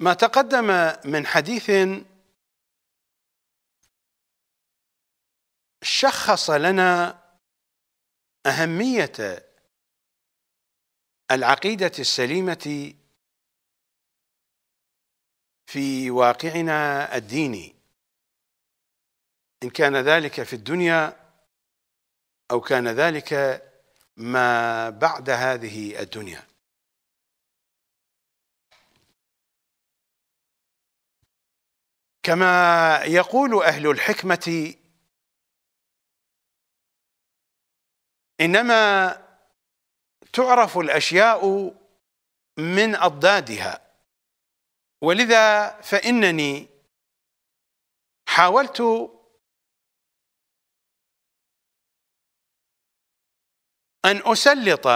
ما تقدم من حديث شخص لنا أهمية العقيدة السليمة في واقعنا الديني إن كان ذلك في الدنيا أو كان ذلك ما بعد هذه الدنيا كما يقول اهل الحكمه انما تعرف الاشياء من اضدادها ولذا فانني حاولت ان اسلط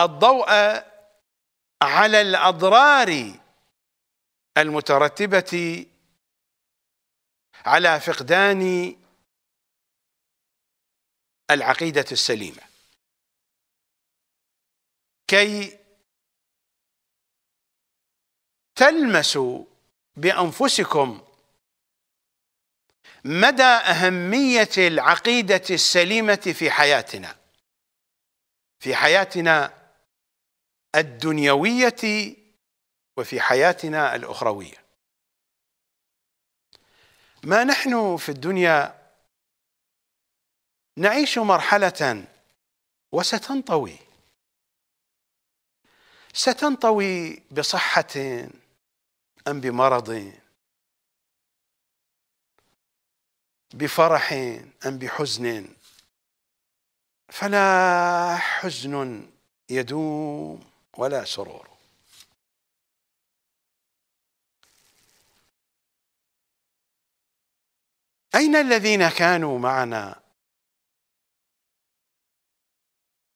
الضوء على الاضرار المترتبة على فقدان العقيدة السليمة كي تلمسوا بأنفسكم مدى أهمية العقيدة السليمة في حياتنا في حياتنا الدنيوية وفي حياتنا الاخرويه ما نحن في الدنيا نعيش مرحله وستنطوي ستنطوي بصحه ام بمرض بفرح ام بحزن فلا حزن يدوم ولا سرور أين الذين كانوا معنا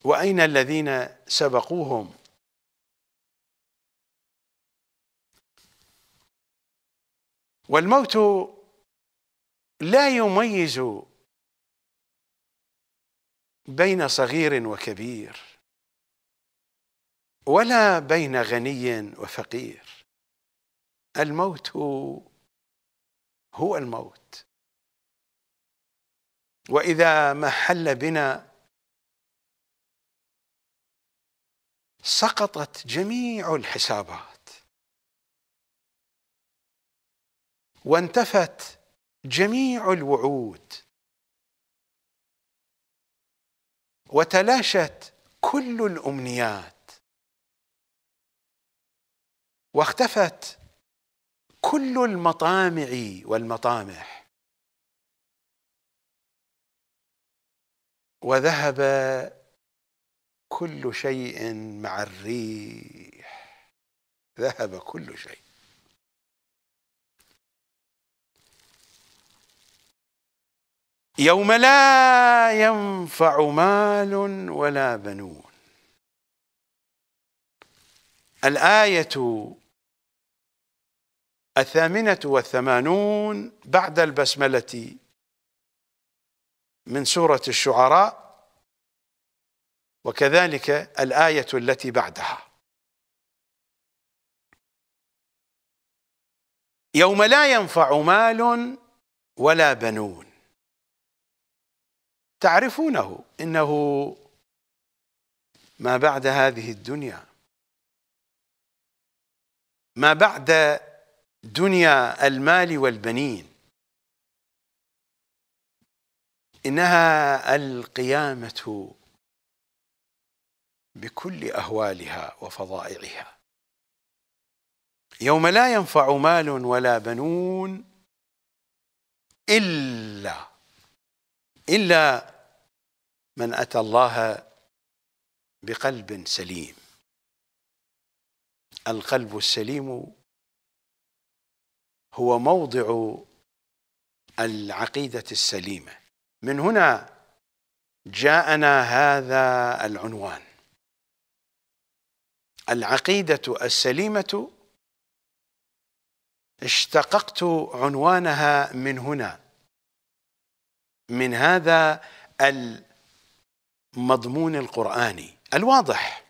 وأين الذين سبقوهم والموت لا يميز بين صغير وكبير ولا بين غني وفقير الموت هو الموت وإذا ما حل بنا سقطت جميع الحسابات وانتفت جميع الوعود وتلاشت كل الامنيات واختفت كل المطامع والمطامح وذهب كل شيء مع الريح ذهب كل شيء يوم لا ينفع مال ولا بنون الآية الثامنة والثمانون بعد البسملة من سورة الشعراء وكذلك الآية التي بعدها يوم لا ينفع مال ولا بنون تعرفونه إنه ما بعد هذه الدنيا ما بعد دنيا المال والبنين إنها القيامة بكل أهوالها وفضائعها يوم لا ينفع مال ولا بنون إلا إلا من أتى الله بقلب سليم القلب السليم هو موضع العقيدة السليمة من هنا جاءنا هذا العنوان العقيدة السليمة اشتققت عنوانها من هنا من هذا المضمون القرآني الواضح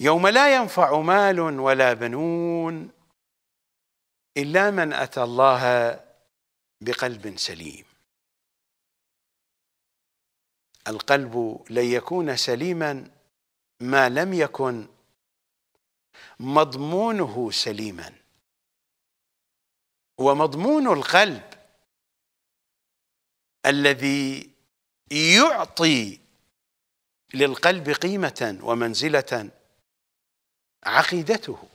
يوم لا ينفع مال ولا بنون إلا من أتى الله بقلب سليم القلب لن يكون سليما ما لم يكن مضمونه سليما ومضمون القلب الذي يعطي للقلب قيمة ومنزلة عقيدته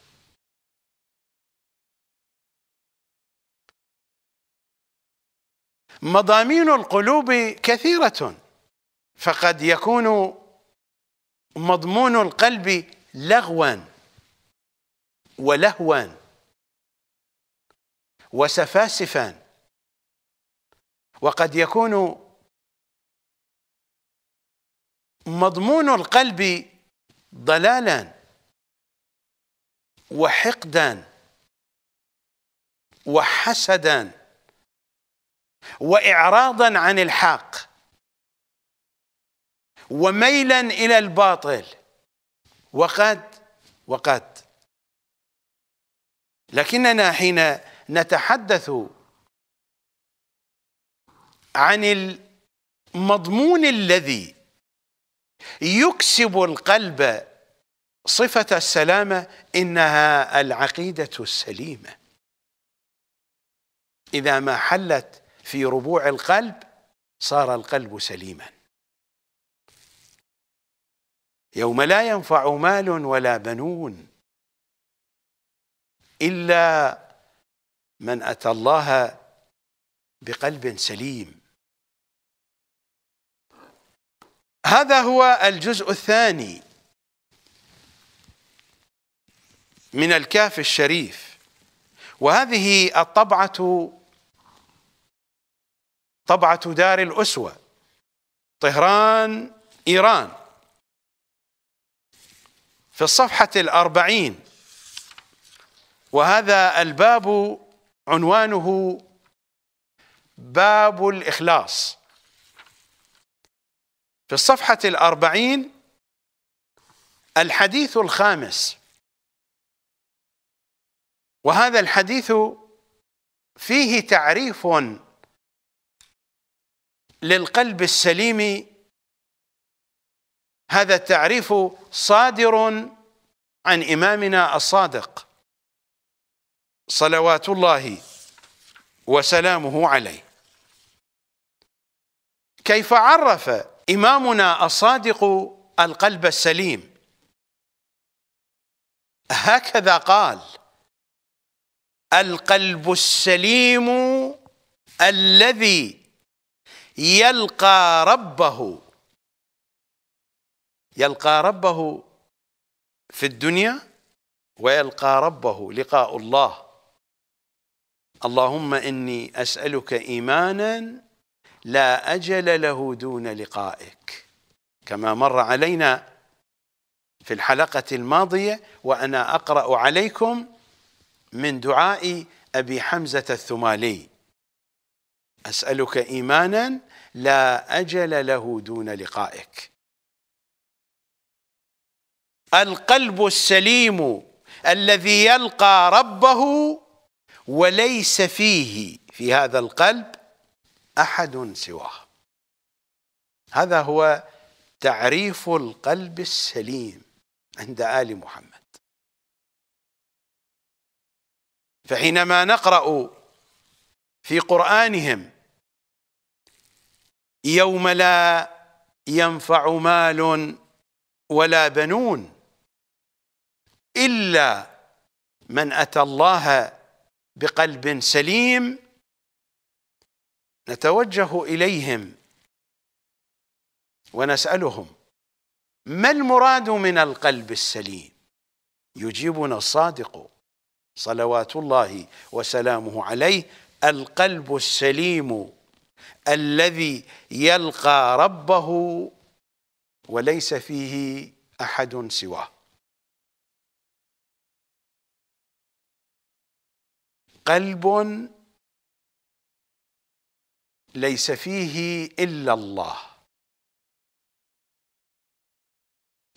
مضامين القلوب كثيرة فقد يكون مضمون القلب لغوا ولهوا وسفاسفا وقد يكون مضمون القلب ضلالا وحقدا وحسدا واعراضا عن الحق وميلا الى الباطل وقد وقد لكننا حين نتحدث عن المضمون الذي يكسب القلب صفة السلامة إنها العقيدة السليمة إذا ما حلت في ربوع القلب صار القلب سليما يوم لا ينفع مال ولا بنون إلا من أتى الله بقلب سليم هذا هو الجزء الثاني من الكاف الشريف وهذه الطبعة طبعة دار الأسوة طهران إيران في الصفحة الأربعين وهذا الباب عنوانه باب الإخلاص في الصفحة الأربعين الحديث الخامس وهذا الحديث فيه تعريف للقلب السليم هذا التعريف صادر عن إمامنا الصادق صلوات الله وسلامه عليه كيف عرف إمامنا الصادق القلب السليم هكذا قال القلب السليم الذي يلقى ربه يلقى ربه في الدنيا ويلقى ربه لقاء الله اللهم اني اسالك ايمانا لا اجل له دون لقائك كما مر علينا في الحلقه الماضيه وانا اقرا عليكم من دعاء ابي حمزه الثمالي اسالك ايمانا لا أجل له دون لقائك القلب السليم الذي يلقى ربه وليس فيه في هذا القلب أحد سواه هذا هو تعريف القلب السليم عند آل محمد فحينما نقرأ في قرآنهم يوم لا ينفع مال ولا بنون إلا من أتى الله بقلب سليم نتوجه إليهم ونسألهم ما المراد من القلب السليم يجيبنا الصادق صلوات الله وسلامه عليه القلب السليم الذي يلقى ربه وليس فيه احد سواه قلب ليس فيه الا الله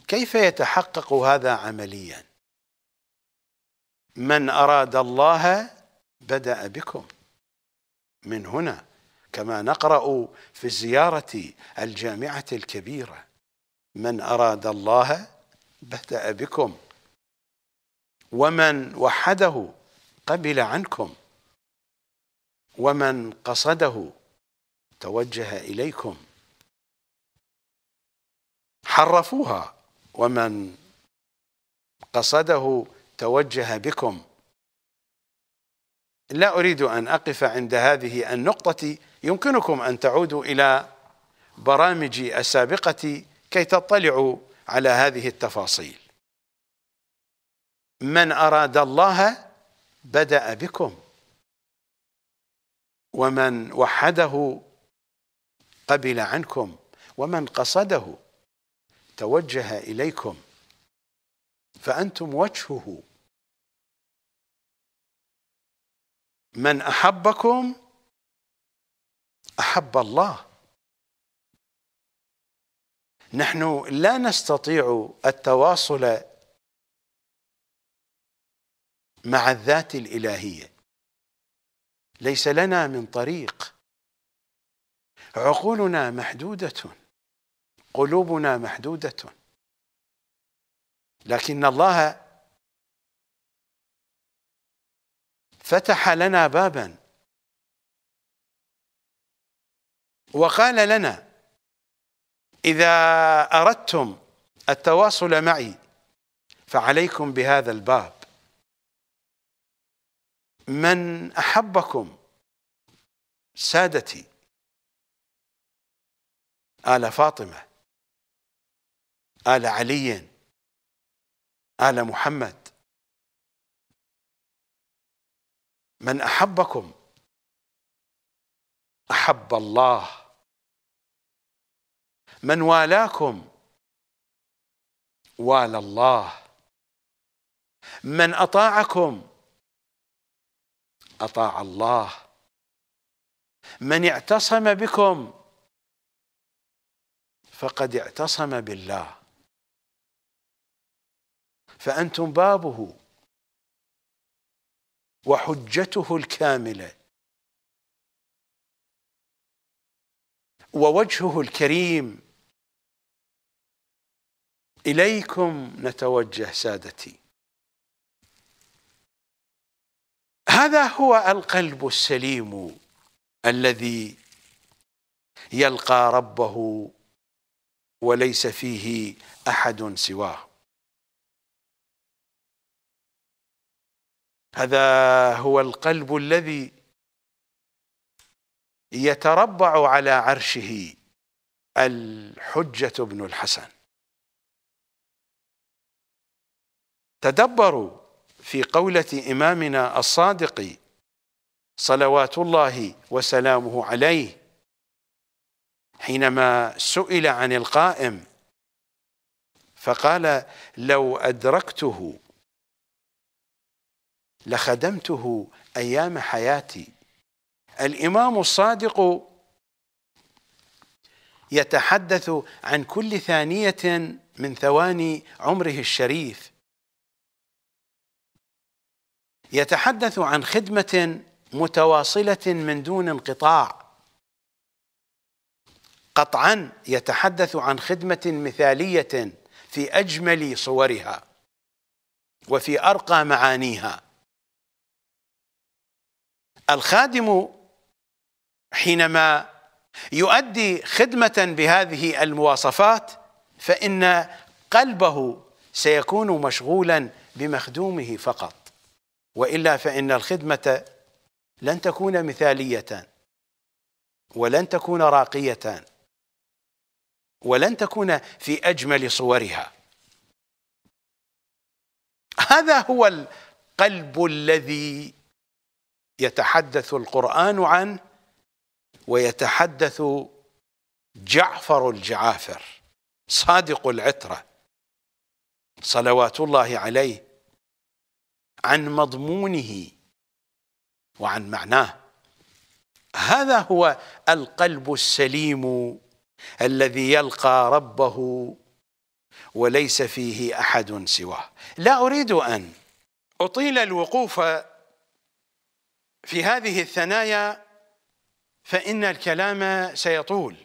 كيف يتحقق هذا عمليا من اراد الله بدا بكم من هنا كما نقرا في الزياره الجامعه الكبيره من اراد الله بدا بكم ومن وحده قبل عنكم ومن قصده توجه اليكم حرفوها ومن قصده توجه بكم لا اريد ان اقف عند هذه النقطه يمكنكم أن تعودوا إلى برامجي السابقة كي تطلعوا على هذه التفاصيل من أراد الله بدأ بكم ومن وحده قبل عنكم ومن قصده توجه إليكم فأنتم وجهه من أحبكم احب الله نحن لا نستطيع التواصل مع الذات الالهيه ليس لنا من طريق عقولنا محدوده قلوبنا محدوده لكن الله فتح لنا بابا وقال لنا إذا أردتم التواصل معي فعليكم بهذا الباب من أحبكم سادتي آل فاطمة آل علي آل محمد من أحبكم أحب الله من والاكم والى الله من اطاعكم اطاع الله من اعتصم بكم فقد اعتصم بالله فانتم بابه وحجته الكامله ووجهه الكريم إليكم نتوجه سادتي هذا هو القلب السليم الذي يلقى ربه وليس فيه أحد سواه هذا هو القلب الذي يتربع على عرشه الحجة بن الحسن تدبروا في قولة إمامنا الصادق صلوات الله وسلامه عليه حينما سئل عن القائم فقال لو أدركته لخدمته أيام حياتي الإمام الصادق يتحدث عن كل ثانية من ثواني عمره الشريف يتحدث عن خدمة متواصلة من دون انقطاع قطعا يتحدث عن خدمة مثالية في أجمل صورها وفي أرقى معانيها الخادم حينما يؤدي خدمة بهذه المواصفات فإن قلبه سيكون مشغولا بمخدومه فقط والا فان الخدمه لن تكون مثاليه ولن تكون راقيه ولن تكون في اجمل صورها هذا هو القلب الذي يتحدث القران عنه ويتحدث جعفر الجعافر صادق العتره صلوات الله عليه عن مضمونه وعن معناه هذا هو القلب السليم الذي يلقى ربه وليس فيه أحد سواه لا أريد أن أطيل الوقوف في هذه الثنايا فإن الكلام سيطول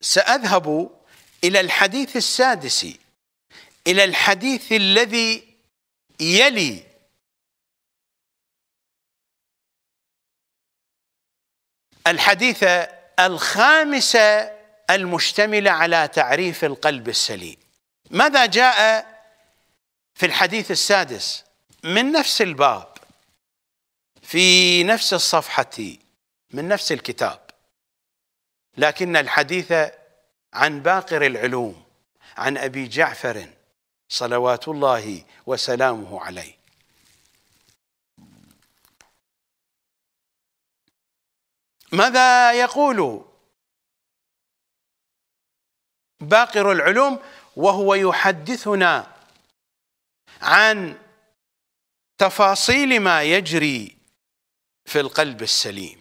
سأذهب إلى الحديث السادس إلى الحديث الذي يلي الحديثة الخامسة المشتملة على تعريف القلب السليم ماذا جاء في الحديث السادس من نفس الباب في نفس الصفحة من نفس الكتاب لكن الحديث عن باقر العلوم عن أبي جعفر صلوات الله وسلامه عليه ماذا يقول باقر العلوم وهو يحدثنا عن تفاصيل ما يجري في القلب السليم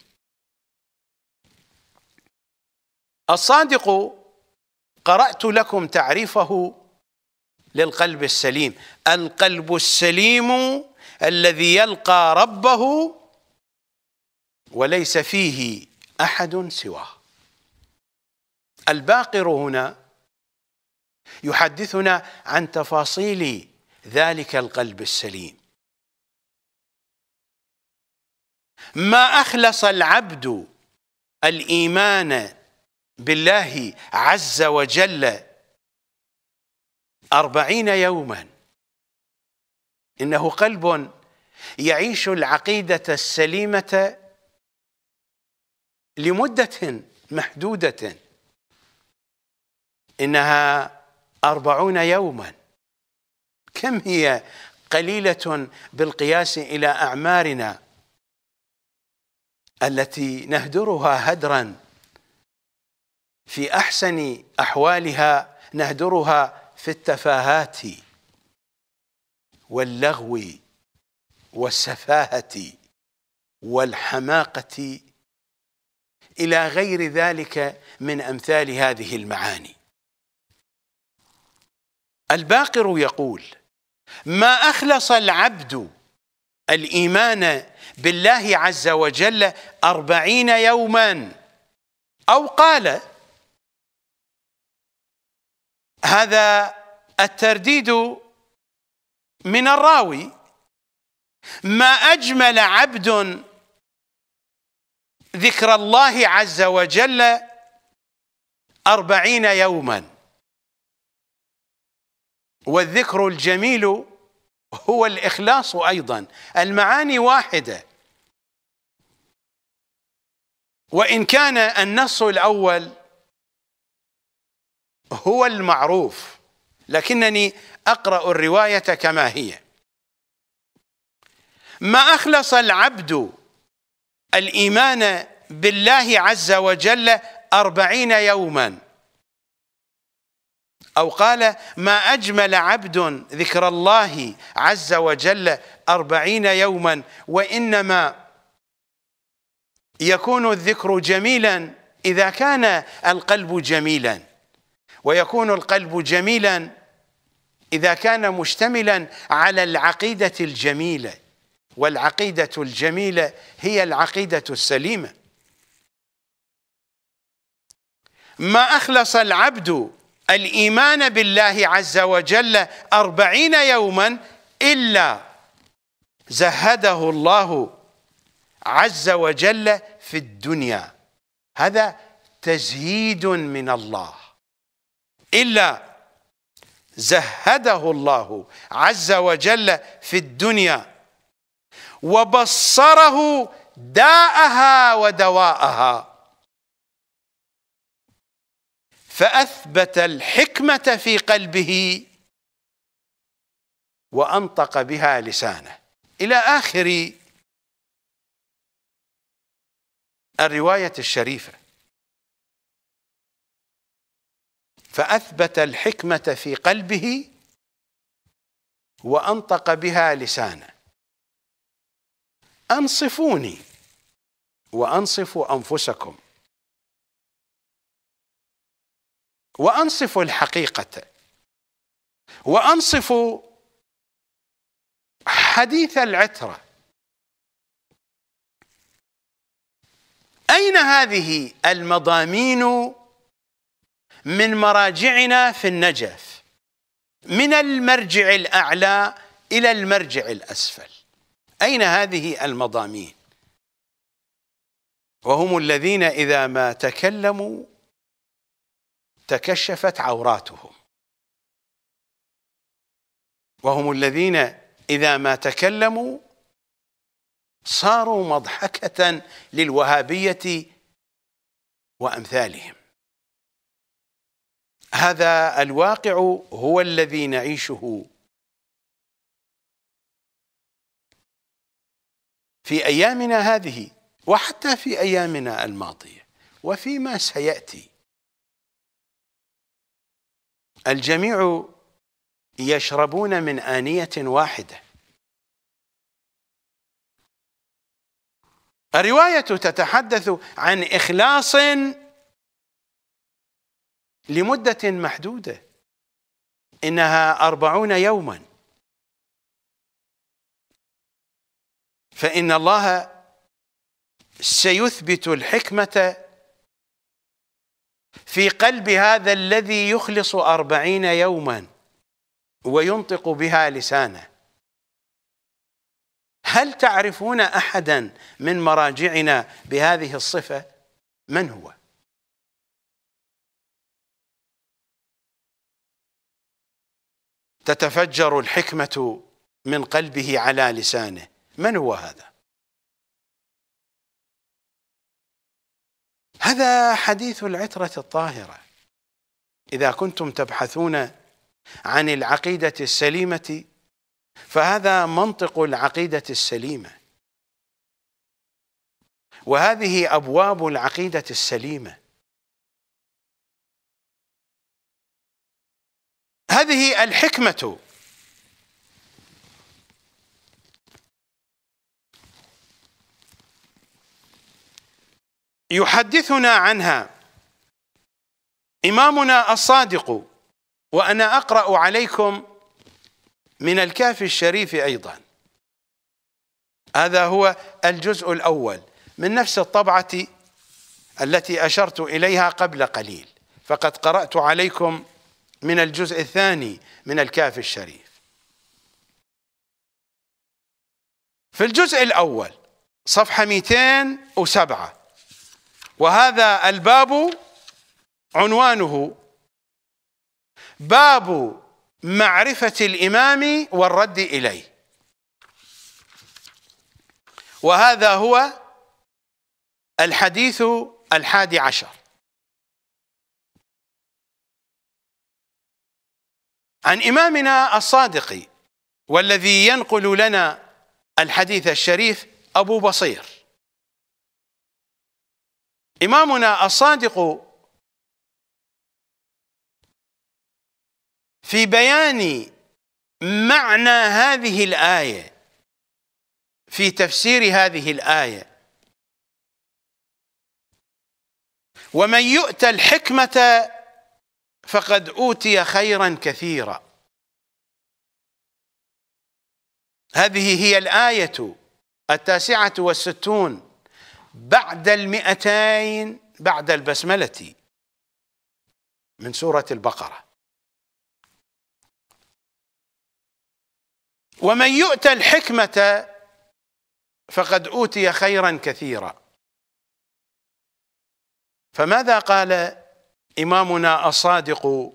الصادق قرأت لكم تعريفه للقلب السليم القلب السليم الذي يلقى ربه وليس فيه احد سواه الباقر هنا يحدثنا عن تفاصيل ذلك القلب السليم ما اخلص العبد الايمان بالله عز وجل أربعين يوما إنه قلب يعيش العقيدة السليمة لمدة محدودة إنها أربعون يوما كم هي قليلة بالقياس إلى أعمارنا التي نهدرها هدرا في أحسن أحوالها نهدرها في التفاهات واللغو والسفاهة والحماقة إلى غير ذلك من أمثال هذه المعاني الباقر يقول ما أخلص العبد الإيمان بالله عز وجل أربعين يوما أو قال هذا الترديد من الراوي ما اجمل عبد ذكر الله عز وجل أربعين يوما والذكر الجميل هو الإخلاص أيضا المعاني واحدة وإن كان النص الأول هو المعروف لكنني أقرأ الرواية كما هي ما أخلص العبد الإيمان بالله عز وجل أربعين يوما أو قال ما أجمل عبد ذكر الله عز وجل أربعين يوما وإنما يكون الذكر جميلا إذا كان القلب جميلا ويكون القلب جميلا إذا كان مشتملا على العقيدة الجميلة والعقيدة الجميلة هي العقيدة السليمة ما أخلص العبد الإيمان بالله عز وجل أربعين يوما إلا زهده الله عز وجل في الدنيا هذا تزهيد من الله إلا زهده الله عز وجل في الدنيا وبصره داءها ودواءها فأثبت الحكمة في قلبه وأنطق بها لسانه إلى آخر الرواية الشريفة فأثبت الحكمة في قلبه وأنطق بها لسانه أنصفوني وأنصفوا أنفسكم وأنصفوا الحقيقة وأنصفوا حديث العترة أين هذه المضامين من مراجعنا في النجف من المرجع الأعلى إلى المرجع الأسفل أين هذه المضامين وهم الذين إذا ما تكلموا تكشفت عوراتهم وهم الذين إذا ما تكلموا صاروا مضحكة للوهابية وأمثالهم هذا الواقع هو الذي نعيشه في ايامنا هذه وحتى في ايامنا الماضيه وفيما سياتي الجميع يشربون من انيه واحده الروايه تتحدث عن اخلاص لمدة محدودة إنها أربعون يوما فإن الله سيثبت الحكمة في قلب هذا الذي يخلص أربعين يوما وينطق بها لسانه هل تعرفون أحدا من مراجعنا بهذه الصفة من هو؟ تتفجر الحكمة من قلبه على لسانه من هو هذا؟ هذا حديث العترة الطاهرة إذا كنتم تبحثون عن العقيدة السليمة فهذا منطق العقيدة السليمة وهذه أبواب العقيدة السليمة هذه الحكمة يحدثنا عنها إمامنا الصادق وأنا أقرأ عليكم من الكهف الشريف أيضا هذا هو الجزء الأول من نفس الطبعة التي أشرت إليها قبل قليل فقد قرأت عليكم من الجزء الثاني من الكاف الشريف في الجزء الأول صفحة 207 وهذا الباب عنوانه باب معرفة الإمام والرد إليه وهذا هو الحديث الحادي عشر عن إمامنا الصادق والذي ينقل لنا الحديث الشريف أبو بصير إمامنا الصادق في بيان معنى هذه الآية في تفسير هذه الآية ومن يؤتى الحكمة فقد اوتي خيرا كثيرا هذه هي الايه التاسعه والستون بعد المئتين بعد البسمله من سوره البقره ومن يؤت الحكمه فقد اوتي خيرا كثيرا فماذا قال امامنا الصادق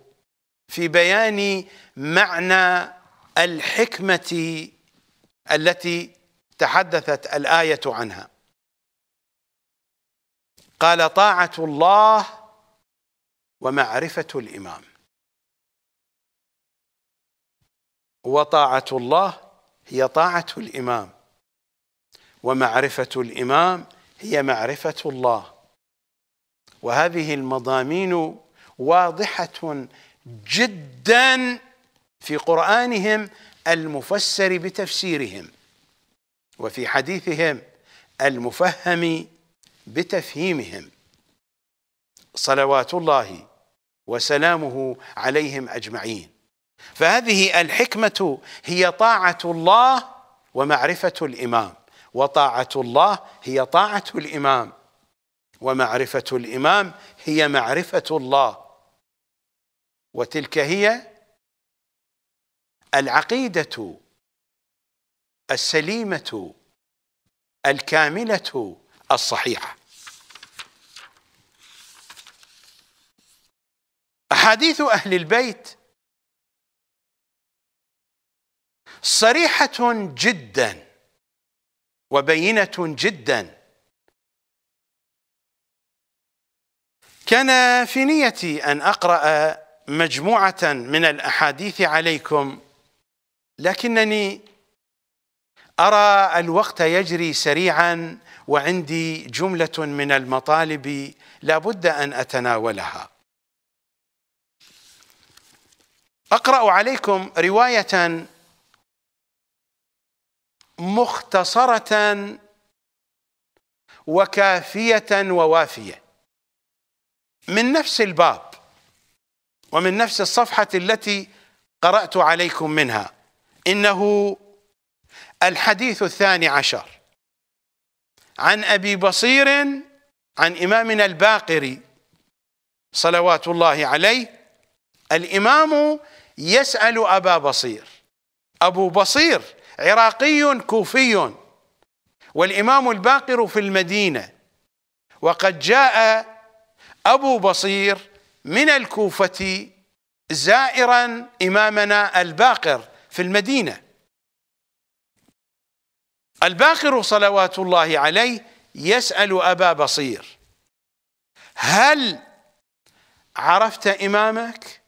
في بيان معنى الحكمه التي تحدثت الايه عنها قال طاعه الله ومعرفه الامام وطاعه الله هي طاعه الامام ومعرفه الامام هي معرفه الله وهذه المضامين واضحه جدا في قرانهم المفسر بتفسيرهم وفي حديثهم المفهم بتفهيمهم صلوات الله وسلامه عليهم اجمعين فهذه الحكمه هي طاعه الله ومعرفه الامام وطاعه الله هي طاعه الامام ومعرفة الإمام هي معرفة الله وتلك هي العقيدة السليمة الكاملة الصحيحة أحاديث أهل البيت صريحة جدا وبينة جدا كان في نيتي ان اقرا مجموعه من الاحاديث عليكم لكنني ارى الوقت يجري سريعا وعندي جمله من المطالب لابد ان اتناولها اقرا عليكم روايه مختصره وكافيه ووافيه من نفس الباب ومن نفس الصفحة التي قرأت عليكم منها إنه الحديث الثاني عشر عن أبي بصير عن إمامنا الباقري صلوات الله عليه الإمام يسأل أبا بصير أبو بصير عراقي كوفي والإمام الباقر في المدينة وقد جاء أبو بصير من الكوفة زائرا إمامنا الباقر في المدينة الباقر صلوات الله عليه يسأل أبا بصير هل عرفت إمامك؟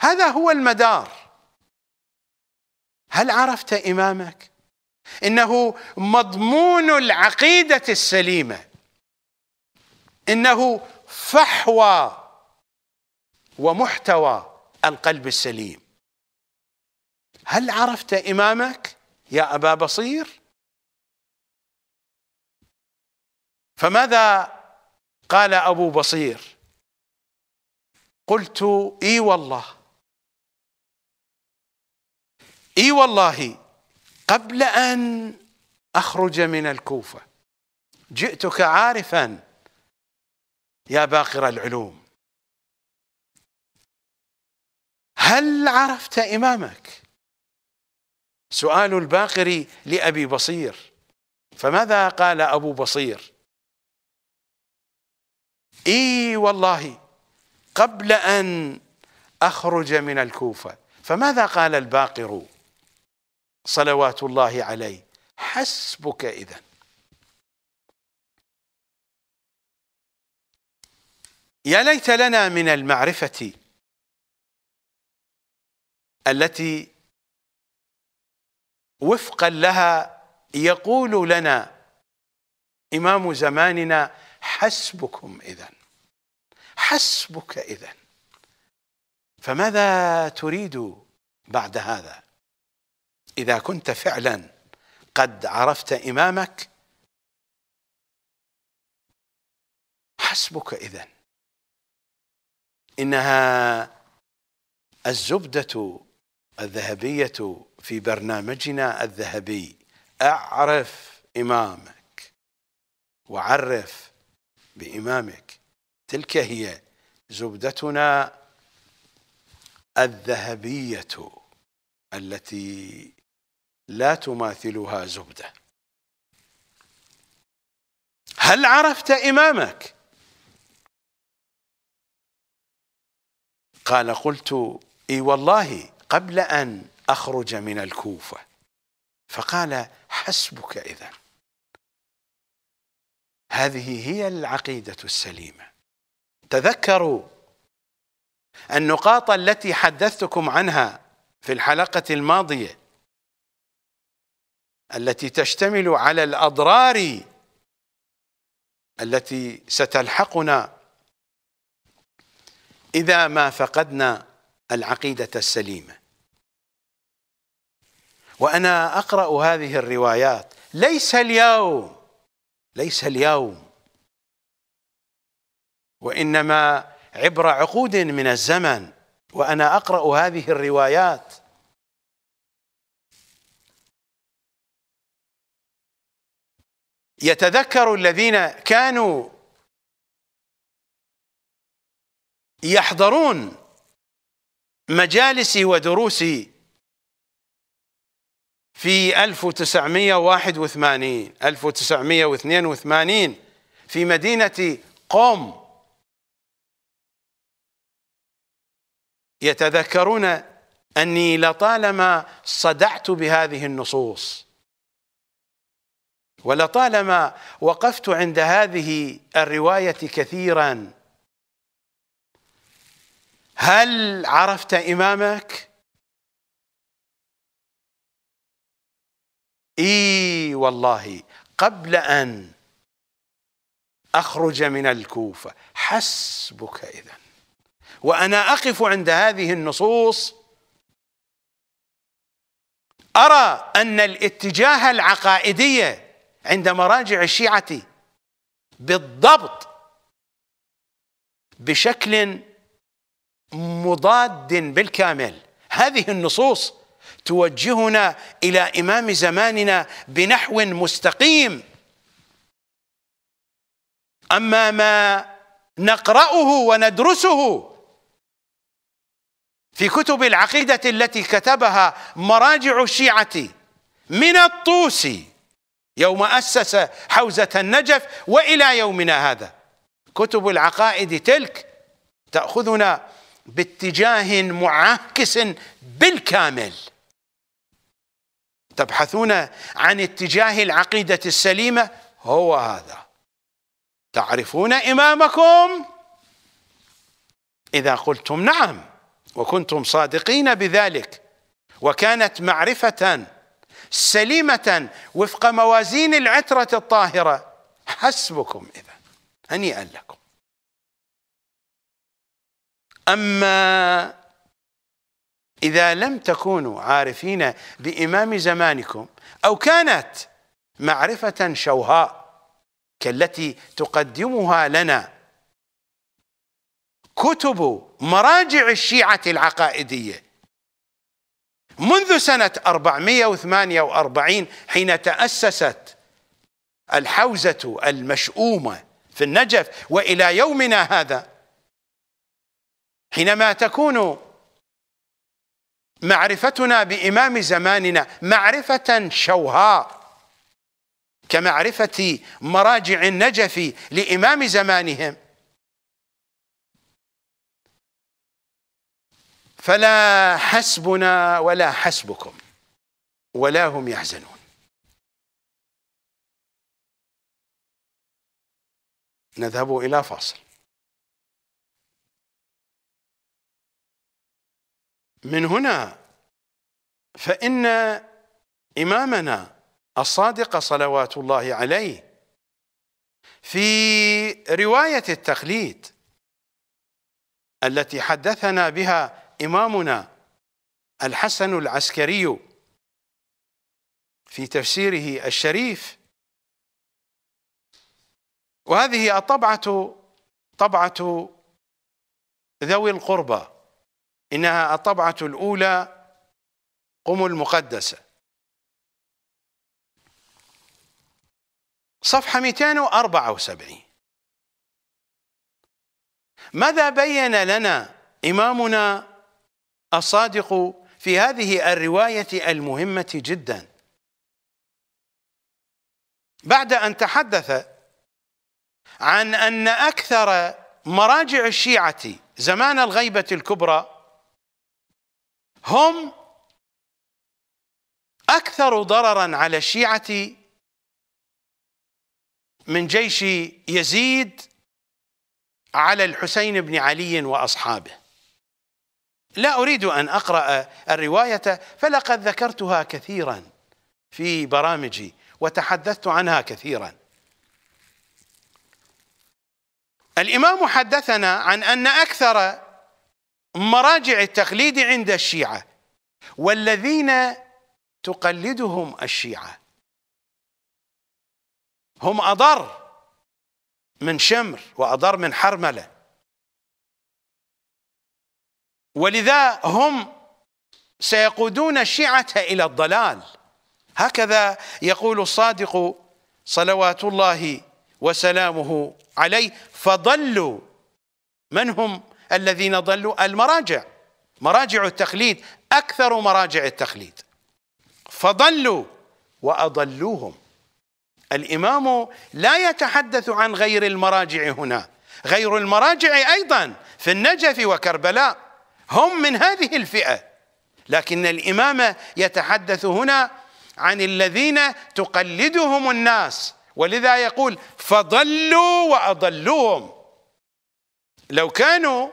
هذا هو المدار هل عرفت إمامك؟ إنه مضمون العقيدة السليمة إنه فحوى ومحتوى القلب السليم هل عرفت إمامك يا أبا بصير فماذا قال أبو بصير قلت إي والله إي والله قبل أن أخرج من الكوفة جئتك عارفاً يا باقر العلوم هل عرفت إمامك سؤال الباقر لأبي بصير فماذا قال أبو بصير إي والله قبل أن أخرج من الكوفة فماذا قال الباقر صلوات الله عليه حسبك إذن يا ليت لنا من المعرفة التي وفقا لها يقول لنا إمام زماننا حسبكم إذا حسبك إذا فماذا تريد بعد هذا إذا كنت فعلا قد عرفت إمامك حسبك إذن إنها الزبدة الذهبية في برنامجنا الذهبي أعرف إمامك وعرف بإمامك تلك هي زبدتنا الذهبية التي لا تماثلها زبده هل عرفت امامك قال قلت اي والله قبل ان اخرج من الكوفه فقال حسبك اذا هذه هي العقيده السليمه تذكروا النقاط التي حدثتكم عنها في الحلقه الماضيه التي تشتمل على الاضرار التي ستلحقنا إذا ما فقدنا العقيدة السليمة وأنا أقرأ هذه الروايات ليس اليوم ليس اليوم وإنما عبر عقود من الزمن وأنا أقرأ هذه الروايات يتذكر الذين كانوا يحضرون مجالسي ودروسي في 1981 1982 في مدينة قوم يتذكرون أني لطالما صدعت بهذه النصوص ولطالما وقفت عند هذه الرواية كثيراً هل عرفت إمامك؟ إي والله قبل أن أخرج من الكوفة حسبك إذا وأنا أقف عند هذه النصوص أرى أن الاتجاه العقائدي عند مراجع الشيعة بالضبط بشكل مضاد بالكامل هذه النصوص توجهنا الى امام زماننا بنحو مستقيم اما ما نقراه وندرسه في كتب العقيده التي كتبها مراجع الشيعه من الطوسي يوم اسس حوزه النجف والى يومنا هذا كتب العقائد تلك تاخذنا باتجاه معاكس بالكامل تبحثون عن اتجاه العقيدة السليمة هو هذا تعرفون إمامكم إذا قلتم نعم وكنتم صادقين بذلك وكانت معرفة سليمة وفق موازين العترة الطاهرة حسبكم إذا هنيئا لكم أما إذا لم تكونوا عارفين بإمام زمانكم أو كانت معرفة شوهاء كالتي تقدمها لنا كتب مراجع الشيعة العقائدية منذ سنة 448 حين تأسست الحوزة المشؤومة في النجف وإلى يومنا هذا حينما تكون معرفتنا بإمام زماننا معرفة شوهاء كمعرفة مراجع النجف لإمام زمانهم فلا حسبنا ولا حسبكم ولا هم يحزنون نذهب إلى فاصل من هنا فإن إمامنا الصادق صلوات الله عليه في رواية التخليد التي حدثنا بها إمامنا الحسن العسكري في تفسيره الشريف وهذه الطبعة طبعة ذوي القربى إنها الطبعة الأولى قم المقدسة صفحة 274 ماذا بين لنا إمامنا الصادق في هذه الرواية المهمة جدا بعد أن تحدث عن أن أكثر مراجع الشيعة زمان الغيبة الكبرى هم أكثر ضررا على الشيعة من جيش يزيد على الحسين بن علي وأصحابه لا أريد أن أقرأ الرواية فلقد ذكرتها كثيرا في برامجي وتحدثت عنها كثيرا الإمام حدثنا عن أن أكثر مراجع التقليد عند الشيعة والذين تقلدهم الشيعة هم أضر من شمر وأضر من حرملة ولذا هم سيقودون الشيعة إلى الضلال هكذا يقول الصادق صلوات الله وسلامه عليه فضلوا من هم الذين ضلوا المراجع مراجع التخليد أكثر مراجع التخليد فضلوا وأضلوهم الإمام لا يتحدث عن غير المراجع هنا غير المراجع أيضا في النجف وكربلاء هم من هذه الفئة لكن الإمام يتحدث هنا عن الذين تقلدهم الناس ولذا يقول فضلوا وأضلوهم لو كانوا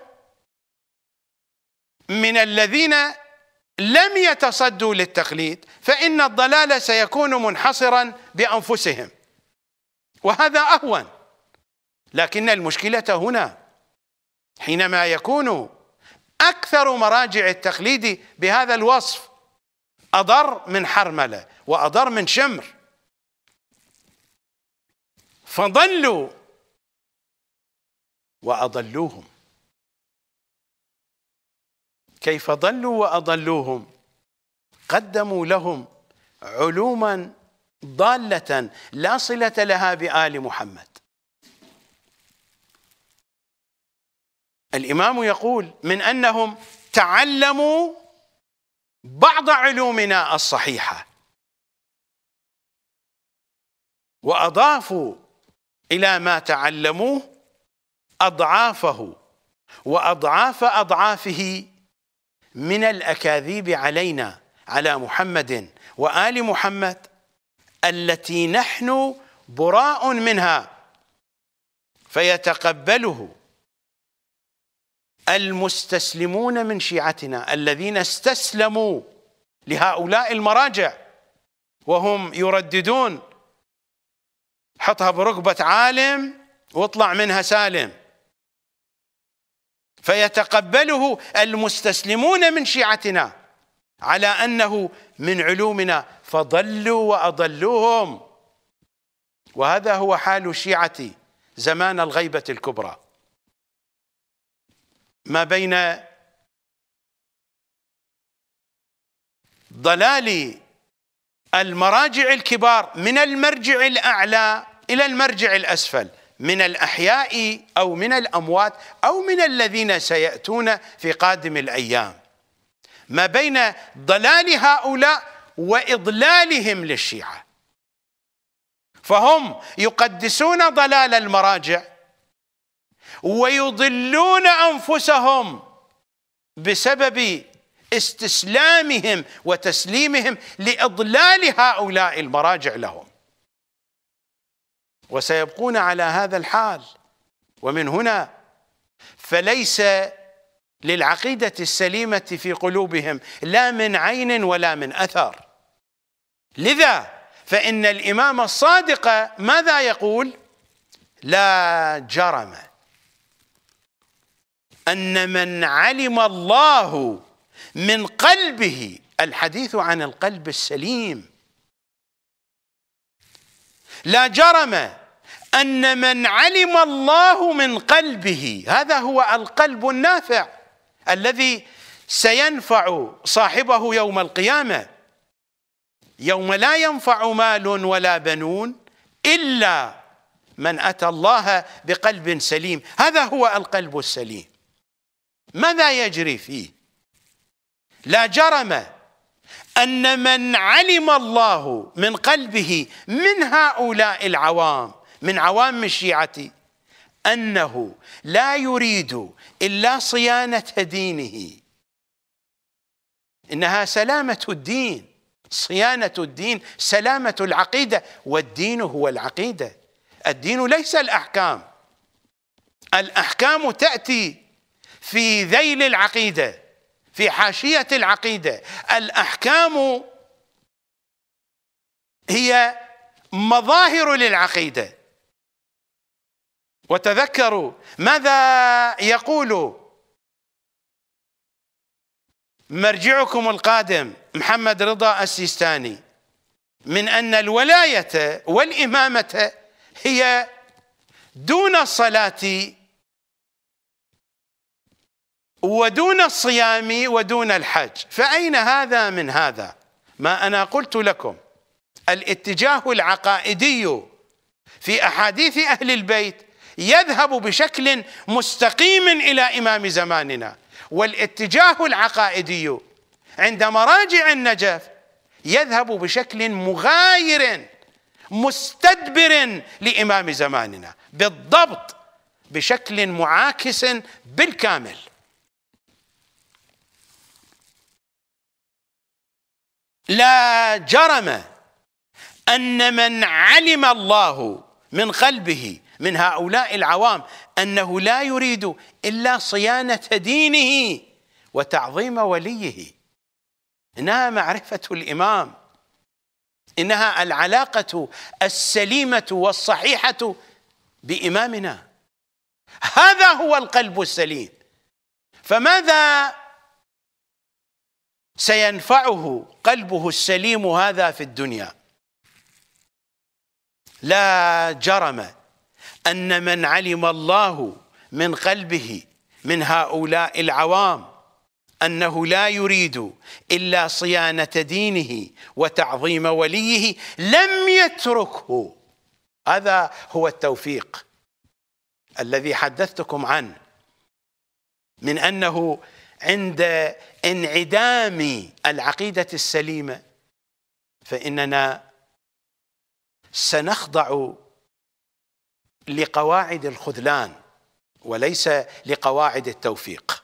من الذين لم يتصدوا للتقليد فإن الضلال سيكون منحصرا بأنفسهم وهذا أهون لكن المشكلة هنا حينما يكون أكثر مراجع التقليد بهذا الوصف أضر من حرملة وأضر من شمر فضلوا وأضلوهم كيف ضلوا واضلوهم قدموا لهم علوما ضاله لا صله لها بال محمد الامام يقول من انهم تعلموا بعض علومنا الصحيحه واضافوا الى ما تعلموه اضعافه واضعاف اضعافه من الأكاذيب علينا على محمد وآل محمد التي نحن براء منها فيتقبله المستسلمون من شيعتنا الذين استسلموا لهؤلاء المراجع وهم يرددون حطها بركبة عالم واطلع منها سالم فيتقبله المستسلمون من شيعتنا على انه من علومنا فضلوا واضلوهم وهذا هو حال شيعة زمان الغيبه الكبرى ما بين ضلال المراجع الكبار من المرجع الاعلى الى المرجع الاسفل من الأحياء أو من الأموات أو من الذين سيأتون في قادم الأيام ما بين ضلال هؤلاء وإضلالهم للشيعة فهم يقدسون ضلال المراجع ويضلون أنفسهم بسبب استسلامهم وتسليمهم لإضلال هؤلاء المراجع لهم وسيبقون على هذا الحال ومن هنا فليس للعقيدة السليمة في قلوبهم لا من عين ولا من أثر لذا فإن الإمام الصادق ماذا يقول لا جرم أن من علم الله من قلبه الحديث عن القلب السليم لا جرم أن من علم الله من قلبه هذا هو القلب النافع الذي سينفع صاحبه يوم القيامة يوم لا ينفع مال ولا بنون إلا من أتى الله بقلب سليم هذا هو القلب السليم ماذا يجري فيه لا جرم أن من علم الله من قلبه من هؤلاء العوام من عوام الشيعة أنه لا يريد إلا صيانة دينه إنها سلامة الدين صيانة الدين سلامة العقيدة والدين هو العقيدة الدين ليس الأحكام الأحكام تأتي في ذيل العقيدة في حاشية العقيدة الأحكام هي مظاهر للعقيدة وتذكروا ماذا يقول مرجعكم القادم محمد رضا السيستاني من أن الولاية والإمامة هي دون الصلاة ودون الصيام ودون الحج فأين هذا من هذا ما أنا قلت لكم الاتجاه العقائدي في أحاديث أهل البيت يذهب بشكل مستقيم إلى إمام زماننا والاتجاه العقائدي عند مراجع النجف يذهب بشكل مغاير مستدبر لإمام زماننا بالضبط بشكل معاكس بالكامل لا جرم أن من علم الله من قلبه من هؤلاء العوام أنه لا يريد إلا صيانة دينه وتعظيم وليه إنها معرفة الإمام إنها العلاقة السليمة والصحيحة بإمامنا هذا هو القلب السليم فماذا سينفعه قلبه السليم هذا في الدنيا لا جرم أن من علم الله من قلبه من هؤلاء العوام أنه لا يريد إلا صيانة دينه وتعظيم وليه لم يتركه هذا هو التوفيق الذي حدثتكم عنه من أنه عند انعدام العقيدة السليمة فإننا سنخضع لقواعد الخذلان وليس لقواعد التوفيق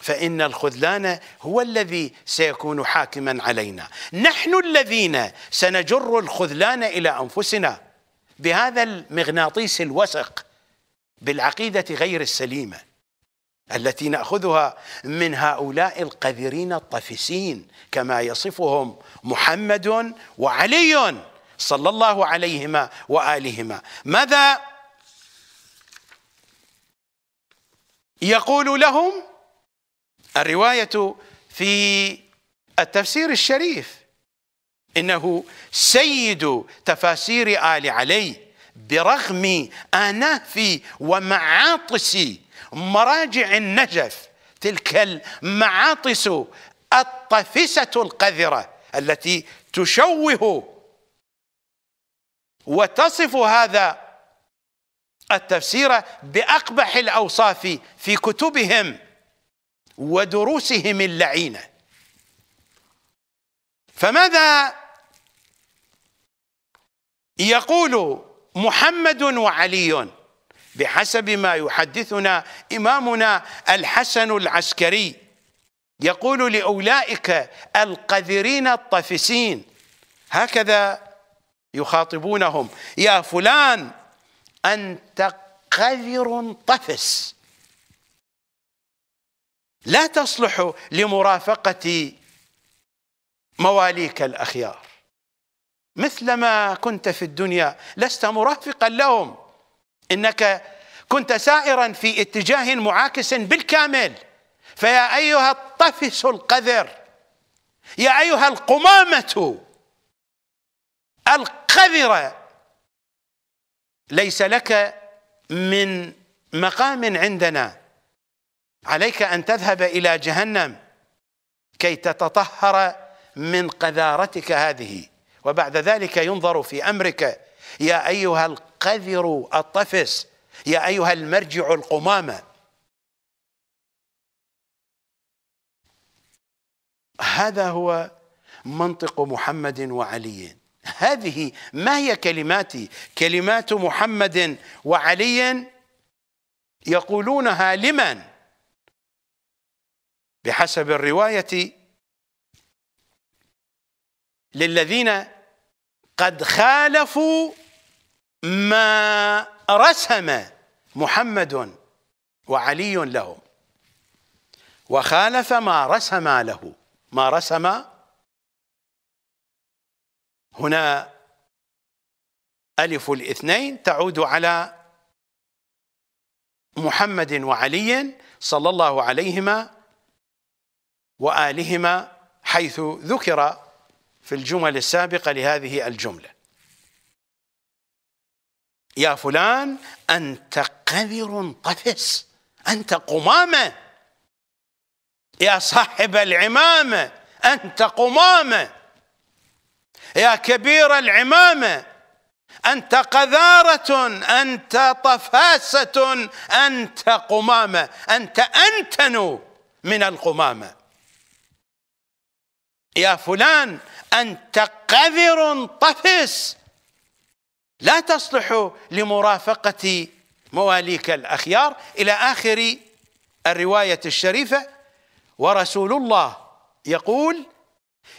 فإن الخذلان هو الذي سيكون حاكما علينا نحن الذين سنجر الخذلان إلى أنفسنا بهذا المغناطيس الوسق بالعقيدة غير السليمة التي ناخذها من هؤلاء القذرين الطفسين كما يصفهم محمد وعلي صلى الله عليهما والهما ماذا يقول لهم الروايه في التفسير الشريف انه سيد تفاسير ال علي برغم انافي ومعاطسي مراجع النجف تلك المعاطس الطفسة القذرة التي تشوه وتصف هذا التفسير بأقبح الأوصاف في كتبهم ودروسهم اللعينة فماذا يقول محمد وعلي بحسب ما يحدثنا إمامنا الحسن العسكري يقول لأولئك القذرين الطفسين هكذا يخاطبونهم يا فلان أنت قذر طفس لا تصلح لمرافقة مواليك الأخيار مثلما كنت في الدنيا لست مرافقا لهم انك كنت سائرا في اتجاه معاكس بالكامل فيا ايها الطفس القذر يا ايها القمامه القذره ليس لك من مقام عندنا عليك ان تذهب الى جهنم كي تتطهر من قذارتك هذه وبعد ذلك ينظر في امرك يا أيها القذر الطفس يا أيها المرجع القمامة هذا هو منطق محمد وعلي هذه ما هي كلماتي كلمات محمد وعلي يقولونها لمن بحسب الرواية للذين قد خالفوا ما رسم محمد وعلي لهم وخالف ما رسم له ما رسم هنا ألف الاثنين تعود على محمد وعلي صلى الله عليهما وآلهما حيث ذكر في الجمل السابقة لهذه الجملة يا فلان أنت قذر طفس أنت قمامة يا صاحب العمامة أنت قمامة يا كبير العمامة أنت قذارة أنت طفاسة أنت قمامة أنت أنتن من القمامة يا فلان أنت قذر طفس لا تصلح لمرافقة مواليك الأخيار إلى آخر الرواية الشريفة ورسول الله يقول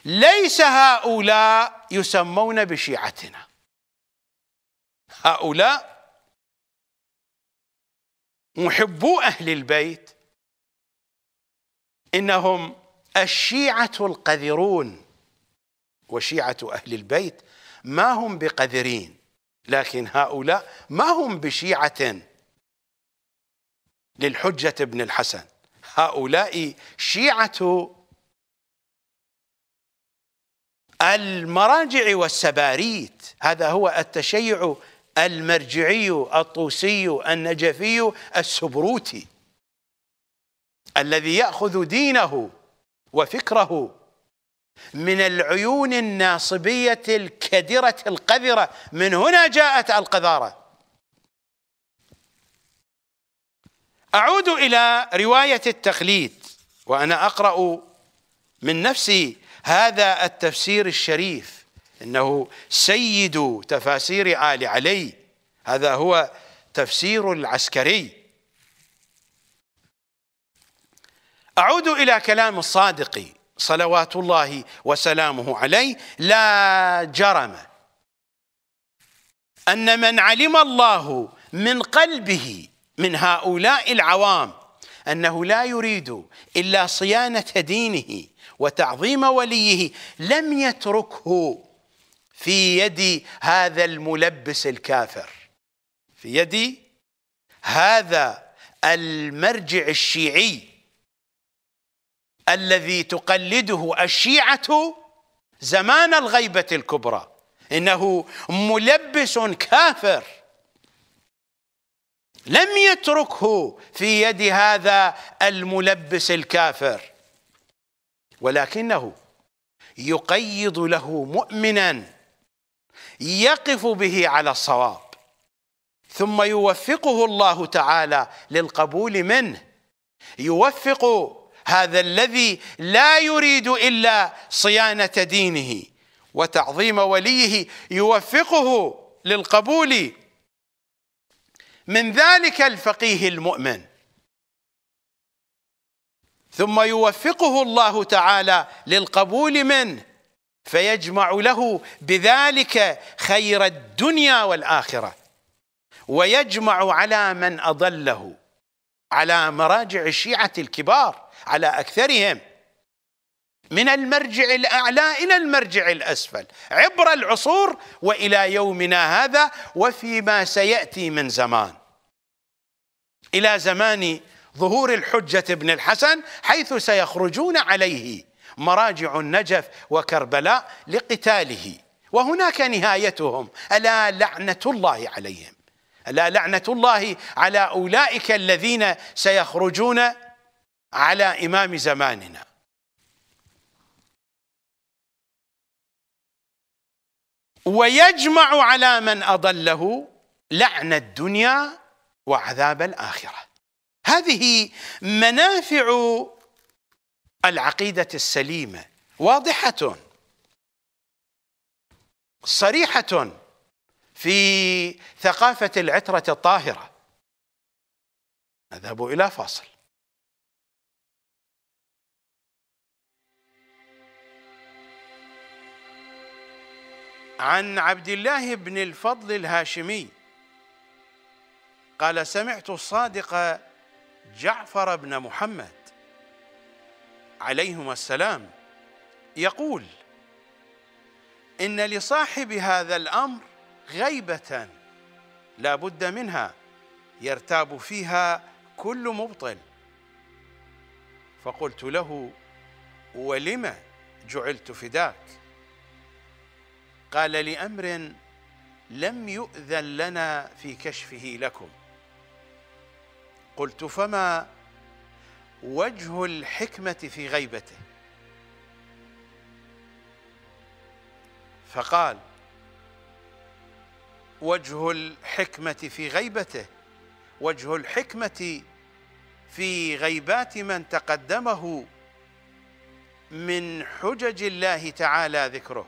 ليس هؤلاء يسمون بشيعتنا هؤلاء محبو أهل البيت إنهم الشيعة القذرون وشيعة أهل البيت ما هم بقذرين لكن هؤلاء ما هم بشيعة للحجة ابن الحسن هؤلاء شيعة المراجع والسباريت هذا هو التشيع المرجعي الطوسي النجفي السبروتي الذي يأخذ دينه وفكره من العيون الناصبية الكدرة القذرة من هنا جاءت القذارة أعود إلى رواية التخليد وأنا أقرأ من نفسي هذا التفسير الشريف إنه سيد تفاسير آل علي هذا هو تفسير العسكري أعود إلى كلام الصادقي صلوات الله وسلامه عليه لا جرم أن من علم الله من قلبه من هؤلاء العوام أنه لا يريد إلا صيانة دينه وتعظيم وليه لم يتركه في يد هذا الملبس الكافر في يد هذا المرجع الشيعي الذي تقلده الشيعة زمان الغيبة الكبرى إنه ملبس كافر لم يتركه في يد هذا الملبس الكافر ولكنه يقيض له مؤمنا يقف به على الصواب ثم يوفقه الله تعالى للقبول منه يوفق هذا الذي لا يريد الا صيانه دينه وتعظيم وليه يوفقه للقبول من ذلك الفقيه المؤمن ثم يوفقه الله تعالى للقبول منه فيجمع له بذلك خير الدنيا والاخره ويجمع على من اضله على مراجع الشيعه الكبار على أكثرهم من المرجع الأعلى إلى المرجع الأسفل عبر العصور وإلى يومنا هذا وفيما سيأتي من زمان إلى زمان ظهور الحجة بن الحسن حيث سيخرجون عليه مراجع النجف وكربلاء لقتاله وهناك نهايتهم ألا لعنة الله عليهم ألا لعنة الله على أولئك الذين سيخرجون على إمام زماننا ويجمع على من أضله لعن الدنيا وعذاب الآخرة هذه منافع العقيدة السليمة واضحة صريحة في ثقافة العترة الطاهرة نذهب إلى فاصل عن عبد الله بن الفضل الهاشمي قال سمعت الصادق جعفر بن محمد عليهما السلام يقول ان لصاحب هذا الامر غيبه لا بد منها يرتاب فيها كل مبطل فقلت له ولم جعلت فداك قال لامر لم يؤذن لنا في كشفه لكم قلت فما وجه الحكمه في غيبته فقال وجه الحكمه في غيبته وجه الحكمه في غيبات من تقدمه من حجج الله تعالى ذكره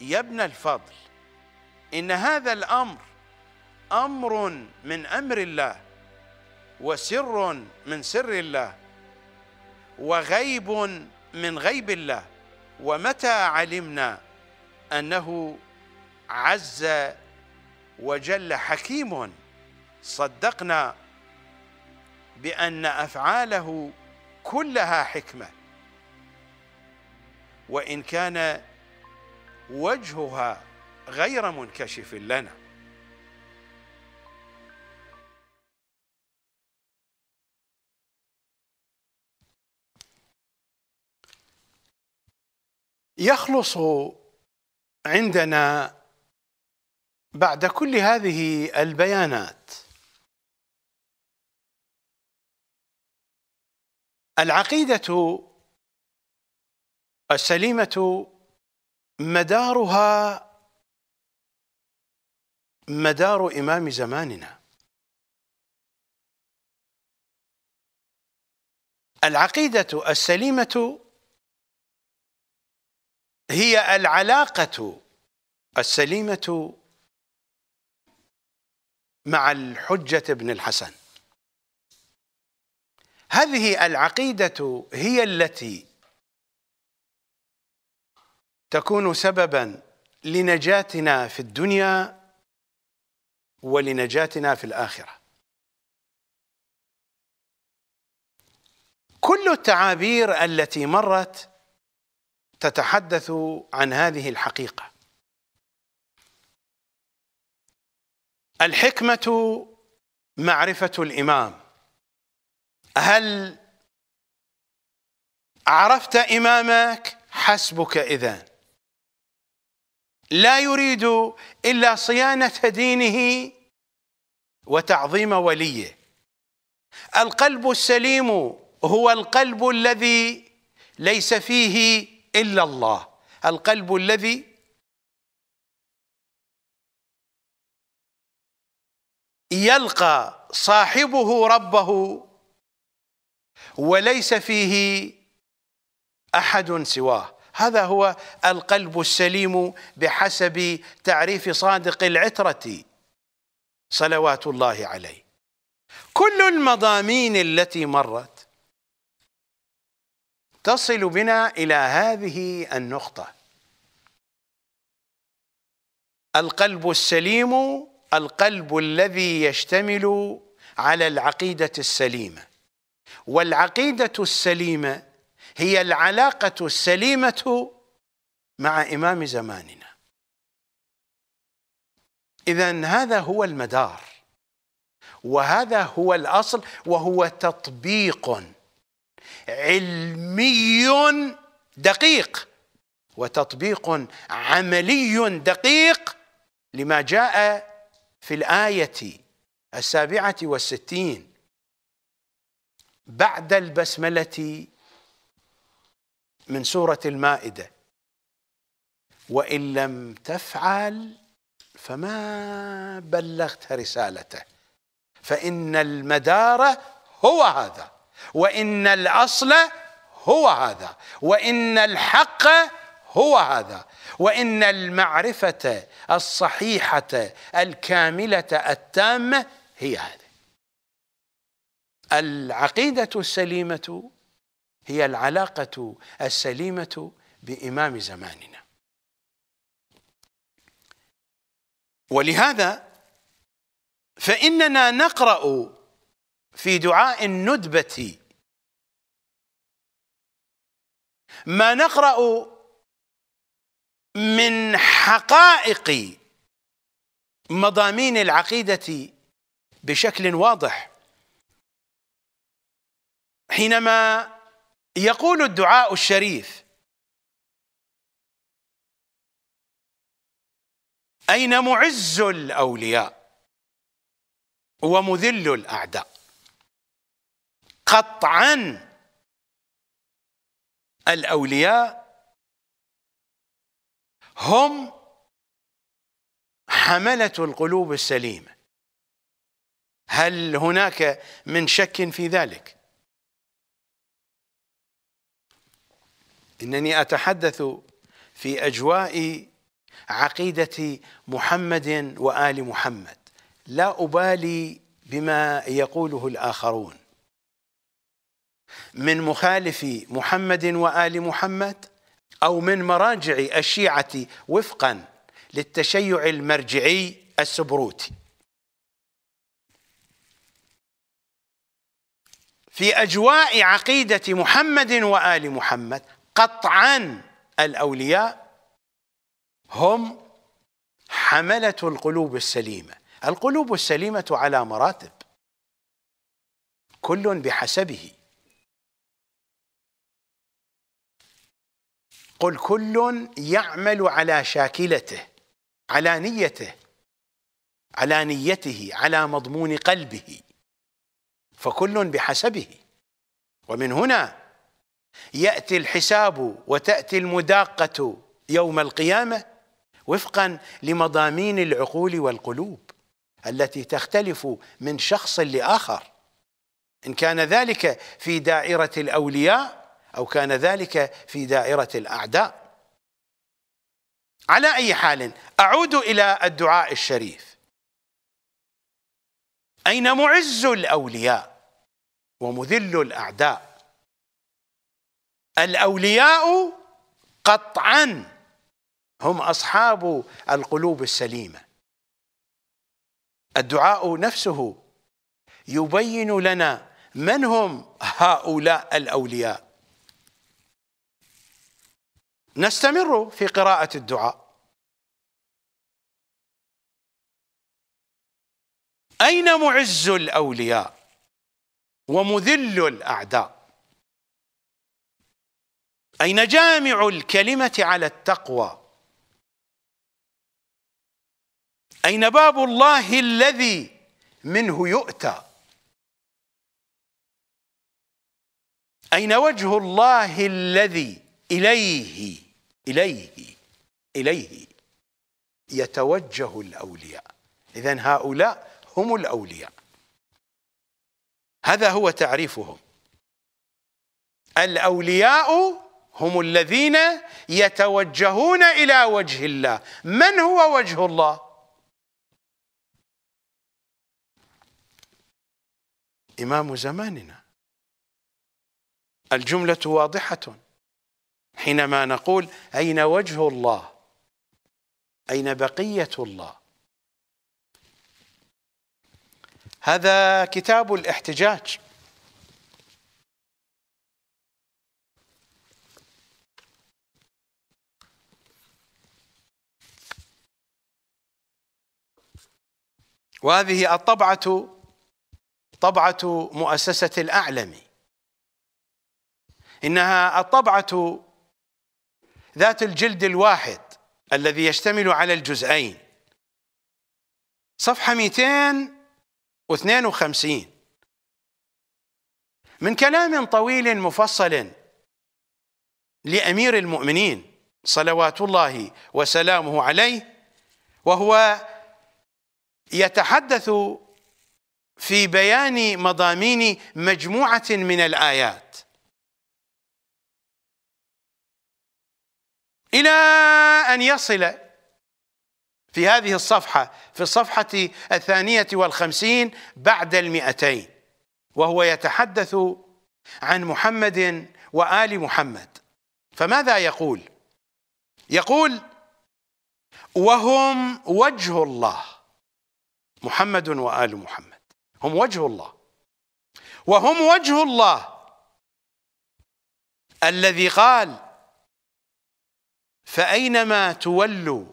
يا ابن الفضل إن هذا الأمر أمر من أمر الله وسر من سر الله وغيب من غيب الله ومتى علمنا أنه عز وجل حكيم صدقنا بأن أفعاله كلها حكمة وإن كان وجهها غير منكشف لنا يخلص عندنا بعد كل هذه البيانات العقيده السليمه مدارها مدار إمام زماننا العقيدة السليمة هي العلاقة السليمة مع الحجة ابن الحسن هذه العقيدة هي التي تكون سببا لنجاتنا في الدنيا ولنجاتنا في الاخره كل التعابير التي مرت تتحدث عن هذه الحقيقه الحكمه معرفه الامام هل عرفت امامك حسبك اذا لا يريد إلا صيانة دينه وتعظيم وليه القلب السليم هو القلب الذي ليس فيه إلا الله القلب الذي يلقى صاحبه ربه وليس فيه احد سواه هذا هو القلب السليم بحسب تعريف صادق العترة صلوات الله عليه كل المضامين التي مرت تصل بنا إلى هذه النقطة القلب السليم القلب الذي يشتمل على العقيدة السليمة والعقيدة السليمة هي العلاقة السليمة مع إمام زماننا إذا هذا هو المدار وهذا هو الأصل وهو تطبيق علمي دقيق وتطبيق عملي دقيق لما جاء في الآية السابعة والستين بعد البسملة من سورة المائدة وإن لم تفعل فما بلغت رسالته فإن المدار هو هذا وإن الأصل هو هذا وإن الحق هو هذا وإن المعرفة الصحيحة الكاملة التامة هي هذه العقيدة السليمة هي العلاقة السليمة بإمام زماننا ولهذا فإننا نقرأ في دعاء الندبة ما نقرأ من حقائق مضامين العقيدة بشكل واضح حينما يقول الدعاء الشريف أين معز الأولياء ومذل الأعداء قطعا الأولياء هم حملة القلوب السليمة هل هناك من شك في ذلك؟ انني اتحدث في اجواء عقيده محمد وال محمد لا ابالي بما يقوله الاخرون من مخالف محمد وال محمد او من مراجع الشيعه وفقا للتشيع المرجعي السبروتي في اجواء عقيده محمد وال محمد قطعا الأولياء هم حملة القلوب السليمة القلوب السليمة على مراتب كل بحسبه قل كل يعمل على شاكلته على نيته على نيته على مضمون قلبه فكل بحسبه ومن هنا يأتي الحساب وتأتي المداقة يوم القيامة وفقا لمضامين العقول والقلوب التي تختلف من شخص لآخر إن كان ذلك في دائرة الأولياء أو كان ذلك في دائرة الأعداء على أي حال أعود إلى الدعاء الشريف أين معز الأولياء ومذل الأعداء الاولياء قطعا هم اصحاب القلوب السليمه الدعاء نفسه يبين لنا من هم هؤلاء الاولياء نستمر في قراءه الدعاء اين معز الاولياء ومذل الاعداء أين جامع الكلمة على التقوى أين باب الله الذي منه يؤتى أين وجه الله الذي إليه إليه إليه يتوجه الأولياء إذا هؤلاء هم الأولياء هذا هو تعريفهم الأولياء هم الذين يتوجهون الى وجه الله من هو وجه الله امام زماننا الجمله واضحه حينما نقول اين وجه الله اين بقيه الله هذا كتاب الاحتجاج وهذه الطبعة طبعة مؤسسة الأعلمي إنها الطبعة ذات الجلد الواحد الذي يشتمل على الجزئين صفحة 252 من كلام طويل مفصل لأمير المؤمنين صلوات الله وسلامه عليه وهو يتحدث في بيان مضامين مجموعة من الآيات إلى أن يصل في هذه الصفحة في الصفحة الثانية والخمسين بعد المئتين وهو يتحدث عن محمد وآل محمد فماذا يقول؟ يقول وهم وجه الله محمد وآل محمد هم وجه الله وهم وجه الله الذي قال فأينما تولوا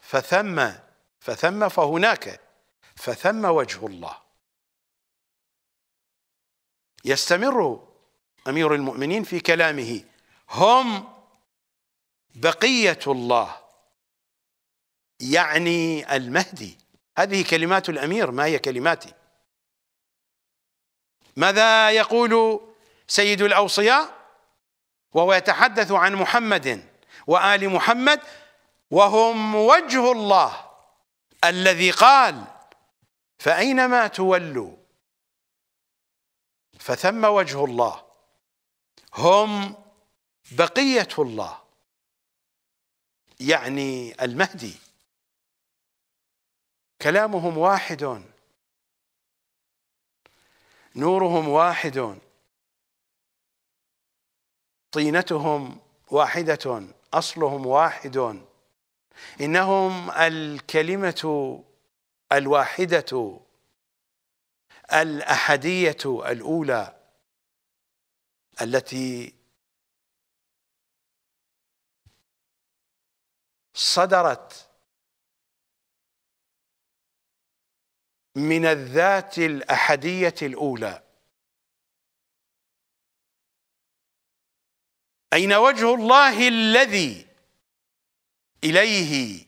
فثم فثم فهناك فثم وجه الله يستمر أمير المؤمنين في كلامه هم بقية الله يعني المهدي هذه كلمات الامير ما هي كلماتي ماذا يقول سيد الاوصياء وهو يتحدث عن محمد وال محمد وهم وجه الله الذي قال فاينما تولوا فثم وجه الله هم بقيه الله يعني المهدي كلامهم واحد نورهم واحد طينتهم واحدة أصلهم واحد إنهم الكلمة الواحدة الأحدية الأولى التي صدرت من الذات الأحدية الأولى أين وجه الله الذي إليه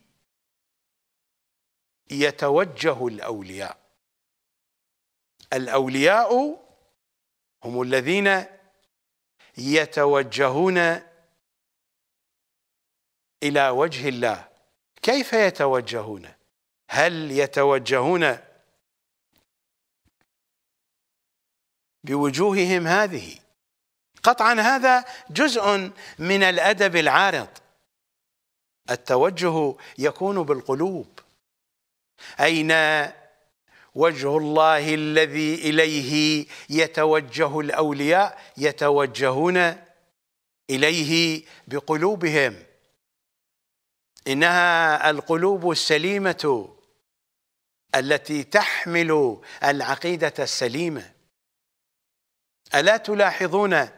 يتوجه الأولياء الأولياء هم الذين يتوجهون إلى وجه الله كيف يتوجهون؟ هل يتوجهون بوجوههم هذه قطعا هذا جزء من الادب العارض التوجه يكون بالقلوب اين وجه الله الذي اليه يتوجه الاولياء يتوجهون اليه بقلوبهم انها القلوب السليمه التي تحمل العقيده السليمه الا تلاحظون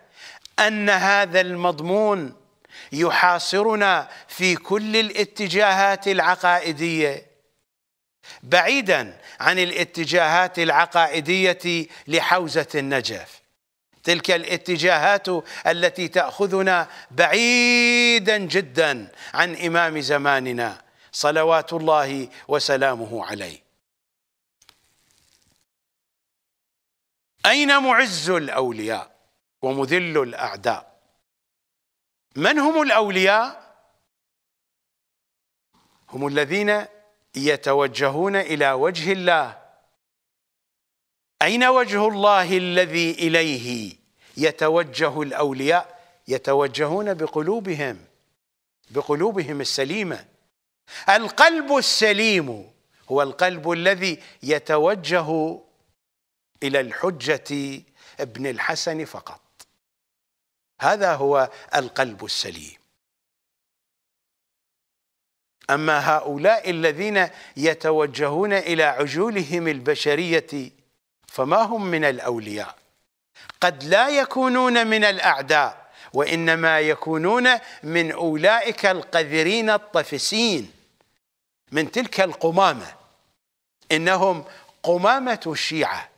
ان هذا المضمون يحاصرنا في كل الاتجاهات العقائديه بعيدا عن الاتجاهات العقائديه لحوزه النجف تلك الاتجاهات التي تاخذنا بعيدا جدا عن امام زماننا صلوات الله وسلامه عليه أين معز الأولياء ومذل الأعداء من هم الأولياء هم الذين يتوجهون إلى وجه الله أين وجه الله الذي إليه يتوجه الأولياء يتوجهون بقلوبهم بقلوبهم السليمة القلب السليم هو القلب الذي يتوجه إلى الحجة ابن الحسن فقط هذا هو القلب السليم أما هؤلاء الذين يتوجهون إلى عجولهم البشرية فما هم من الأولياء قد لا يكونون من الأعداء وإنما يكونون من أولئك القذرين الطفسين من تلك القمامة إنهم قمامة الشيعة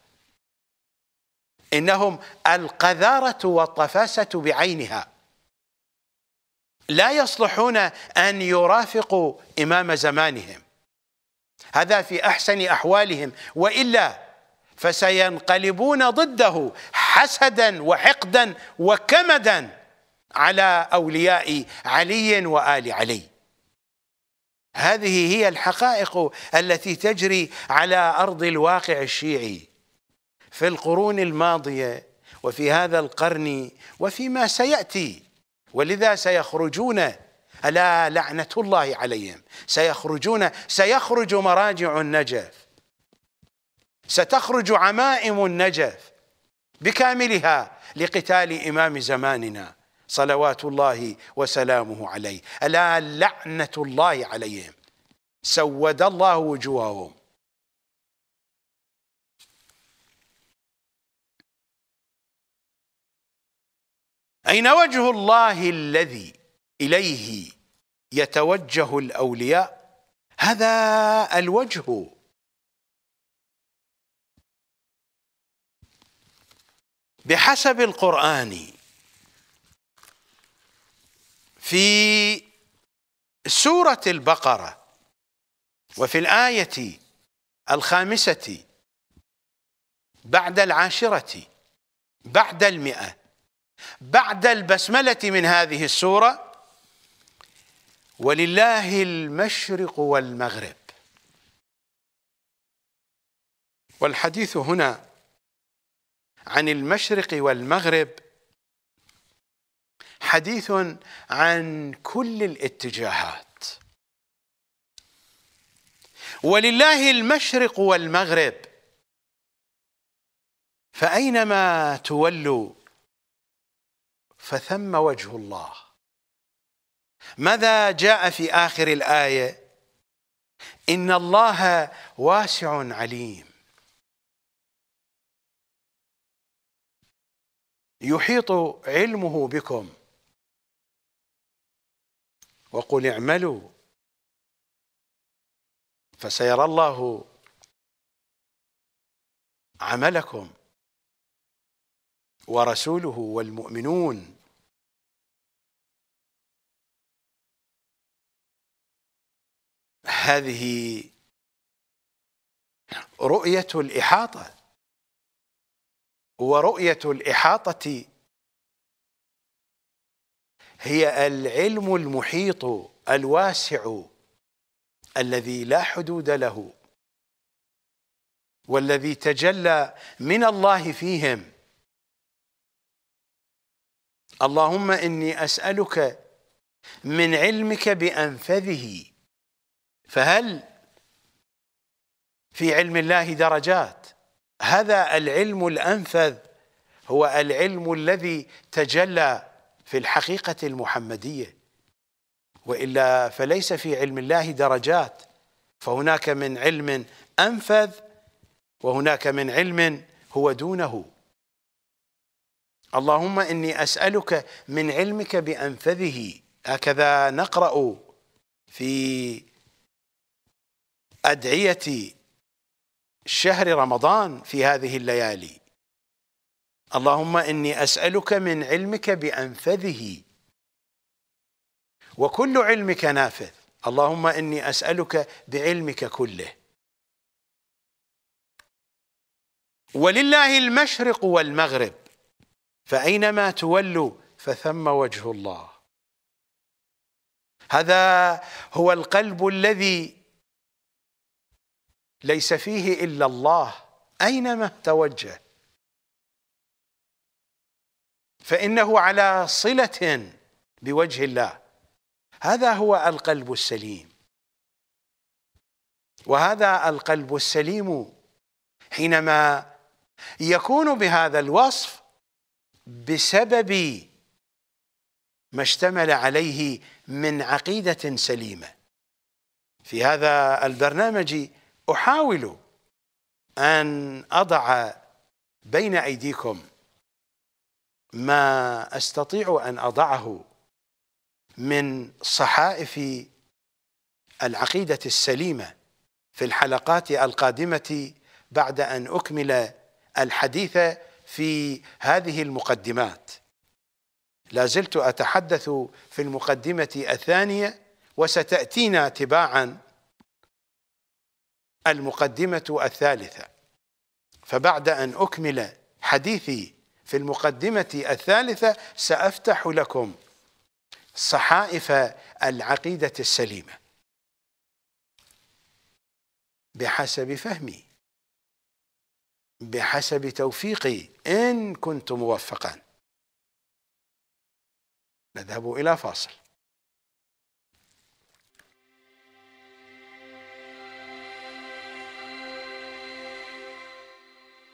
إنهم القذارة والطفاسة بعينها لا يصلحون أن يرافقوا إمام زمانهم هذا في أحسن أحوالهم وإلا فسينقلبون ضده حسدا وحقدا وكمدا على أولياء علي وآل علي هذه هي الحقائق التي تجري على أرض الواقع الشيعي في القرون الماضيه وفي هذا القرن وفيما سياتي ولذا سيخرجون الا لعنه الله عليهم سيخرجون سيخرج مراجع النجف ستخرج عمائم النجف بكاملها لقتال امام زماننا صلوات الله وسلامه عليه الا لعنه الله عليهم سود الله وجوههم أين وجه الله الذي إليه يتوجه الأولياء هذا الوجه بحسب القرآن في سورة البقرة وفي الآية الخامسة بعد العاشرة بعد المئة بعد البسملة من هذه السورة ولله المشرق والمغرب والحديث هنا عن المشرق والمغرب حديث عن كل الاتجاهات ولله المشرق والمغرب فأينما تولوا فثم وجه الله ماذا جاء في آخر الآية إن الله واسع عليم يحيط علمه بكم وقل اعملوا فسيرى الله عملكم ورسوله والمؤمنون هذه رؤية الإحاطة ورؤية الإحاطة هي العلم المحيط الواسع الذي لا حدود له والذي تجلى من الله فيهم اللهم إني أسألك من علمك بأنفذه فهل في علم الله درجات هذا العلم الأنفذ هو العلم الذي تجلى في الحقيقة المحمدية وإلا فليس في علم الله درجات فهناك من علم أنفذ وهناك من علم هو دونه اللهم إني أسألك من علمك بأنفذه هكذا نقرأ في أدعية شهر رمضان في هذه الليالي اللهم إني أسألك من علمك بأنفذه وكل علمك نافذ اللهم إني أسألك بعلمك كله ولله المشرق والمغرب فأينما تولوا فثم وجه الله هذا هو القلب الذي ليس فيه إلا الله أينما توجه فإنه على صلة بوجه الله هذا هو القلب السليم وهذا القلب السليم حينما يكون بهذا الوصف بسبب ما اشتمل عليه من عقيدة سليمة في هذا البرنامج احاول ان اضع بين ايديكم ما استطيع ان اضعه من صحائف العقيده السليمه في الحلقات القادمه بعد ان اكمل الحديث في هذه المقدمات لا زلت اتحدث في المقدمه الثانيه وستاتينا تباعا المقدمة الثالثة فبعد أن أكمل حديثي في المقدمة الثالثة سأفتح لكم صحائف العقيدة السليمة بحسب فهمي بحسب توفيقي إن كنت موفقا نذهب إلى فاصل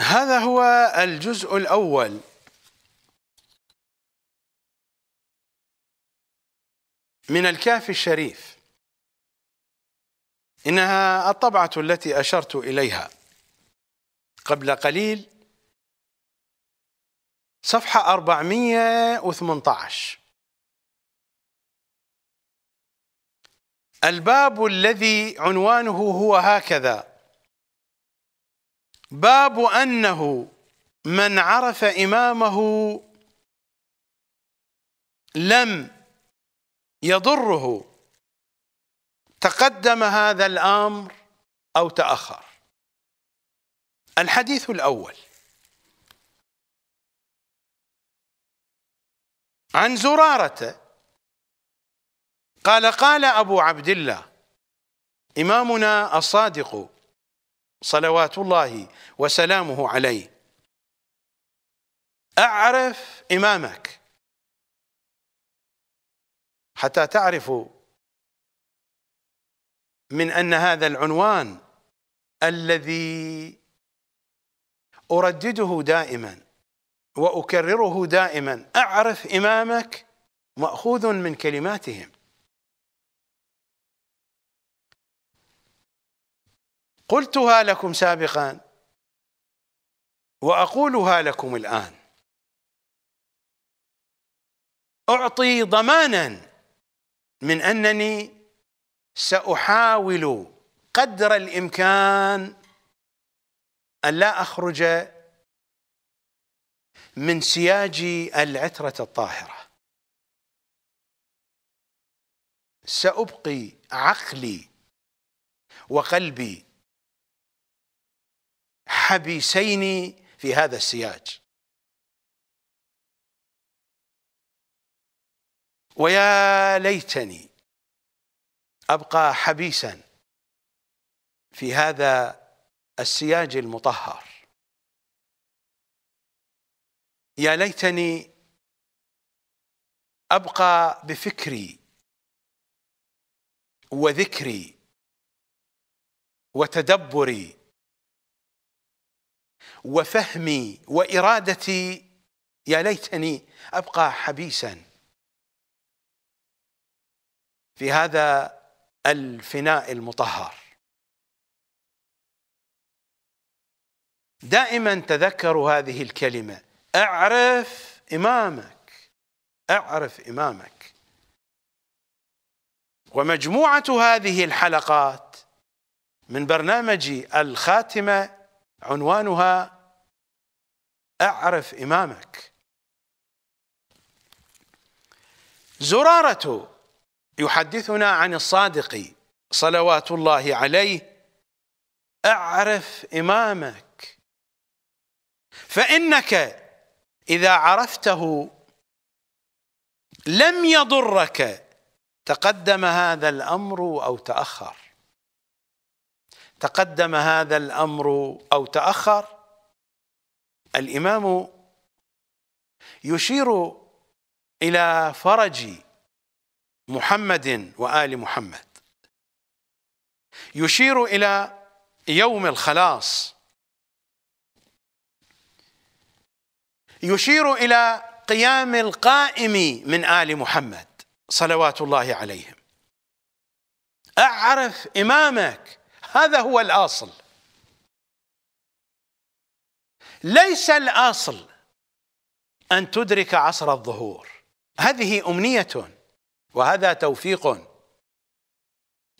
هذا هو الجزء الأول من الكافي الشريف إنها الطبعة التي أشرت إليها قبل قليل صفحة 418 الباب الذي عنوانه هو هكذا باب أنه من عرف إمامه لم يضره تقدم هذا الأمر أو تأخر الحديث الأول عن زرارة قال قال أبو عبد الله إمامنا الصادق صلوات الله وسلامه عليه أعرف إمامك حتى تعرفوا من أن هذا العنوان الذي أردده دائما وأكرره دائما أعرف إمامك مأخوذ من كلماتهم قلتها لكم سابقا واقولها لكم الان اعطي ضمانا من انني ساحاول قدر الامكان ان لا اخرج من سياج العتره الطاهره سابقي عقلي وقلبي حبيسين في هذا السياج ويا ليتني ابقى حبيسا في هذا السياج المطهر يا ليتني ابقى بفكري وذكري وتدبري وفهمي وارادتي يا ليتني ابقى حبيسا في هذا الفناء المطهر دائما تذكروا هذه الكلمه اعرف امامك اعرف امامك ومجموعه هذه الحلقات من برنامج الخاتمه عنوانها اعرف إمامك زرارة يحدثنا عن الصادق صلوات الله عليه اعرف إمامك فإنك إذا عرفته لم يضرك تقدم هذا الأمر أو تأخر تقدم هذا الأمر أو تأخر الامام يشير الى فرج محمد وال محمد يشير الى يوم الخلاص يشير الى قيام القائم من ال محمد صلوات الله عليهم اعرف امامك هذا هو الاصل ليس الأصل أن تدرك عصر الظهور هذه أمنية وهذا توفيق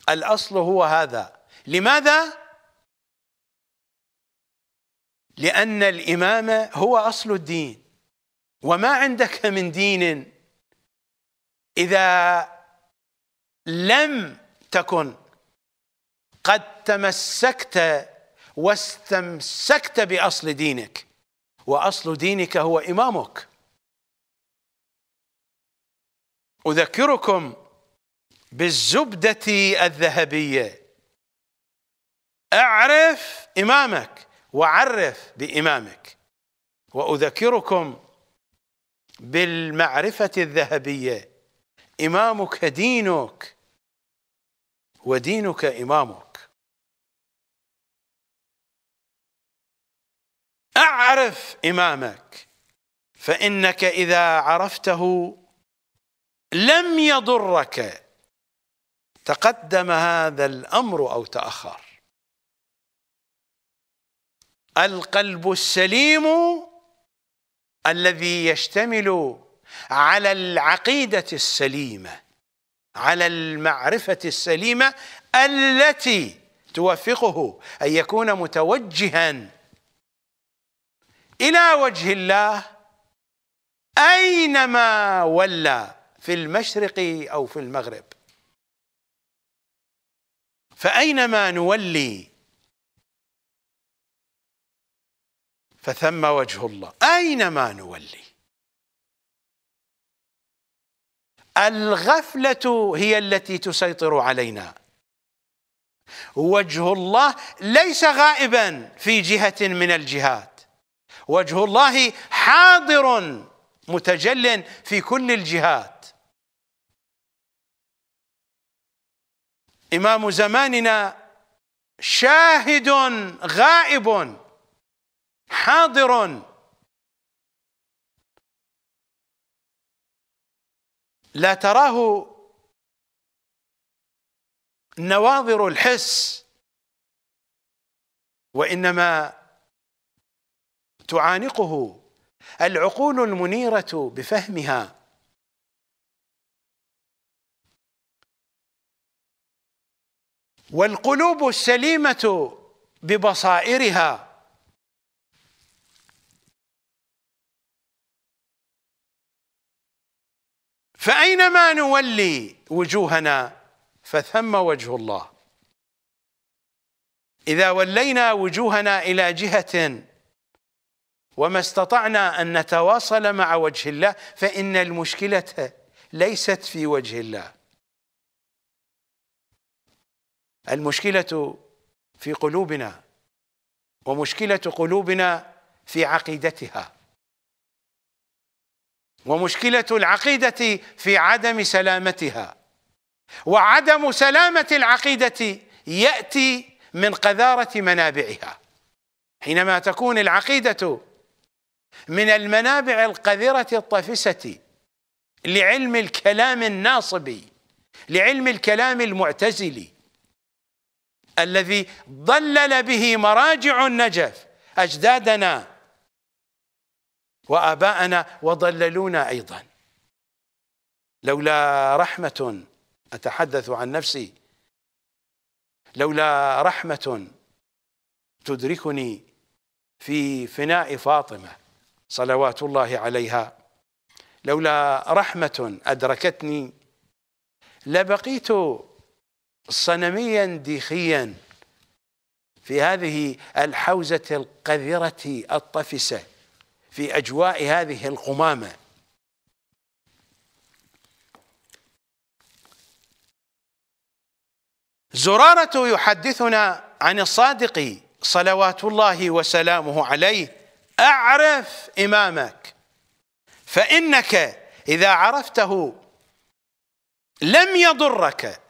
الأصل هو هذا لماذا؟ لأن الامام هو أصل الدين وما عندك من دين إذا لم تكن قد تمسكت واستمسكت باصل دينك واصل دينك هو امامك اذكركم بالزبده الذهبيه اعرف امامك وعرف بامامك واذكركم بالمعرفه الذهبيه امامك دينك ودينك امامك اعرف امامك فانك اذا عرفته لم يضرك تقدم هذا الامر او تاخر القلب السليم الذي يشتمل على العقيده السليمه على المعرفه السليمه التي توفقه ان يكون متوجها الى وجه الله اينما ولى في المشرق او في المغرب فاينما نولي فثم وجه الله اينما نولي الغفله هي التي تسيطر علينا وجه الله ليس غائبا في جهه من الجهات وجه الله حاضر متجل في كل الجهات امام زماننا شاهد غائب حاضر لا تراه نواظر الحس وانما تعانقه العقول المنيره بفهمها والقلوب السليمه ببصائرها فاينما نولي وجوهنا فثم وجه الله اذا ولينا وجوهنا الى جهه وما استطعنا أن نتواصل مع وجه الله فإن المشكلة ليست في وجه الله المشكلة في قلوبنا ومشكلة قلوبنا في عقيدتها ومشكلة العقيدة في عدم سلامتها وعدم سلامة العقيدة يأتي من قذارة منابعها حينما تكون العقيدة من المنابع القذرة الطفسة لعلم الكلام الناصبي لعلم الكلام المعتزلي الذي ضلل به مراجع النجف أجدادنا وآباءنا وضللونا أيضا لولا رحمة أتحدث عن نفسي لولا رحمة تدركني في فناء فاطمه صلوات الله عليها لولا رحمة أدركتني لبقيت صنميا ديخيا في هذه الحوزة القذرة الطفسة في أجواء هذه القمامة زرارة يحدثنا عن الصادق صلوات الله وسلامه عليه اعرف امامك فانك اذا عرفته لم يضرك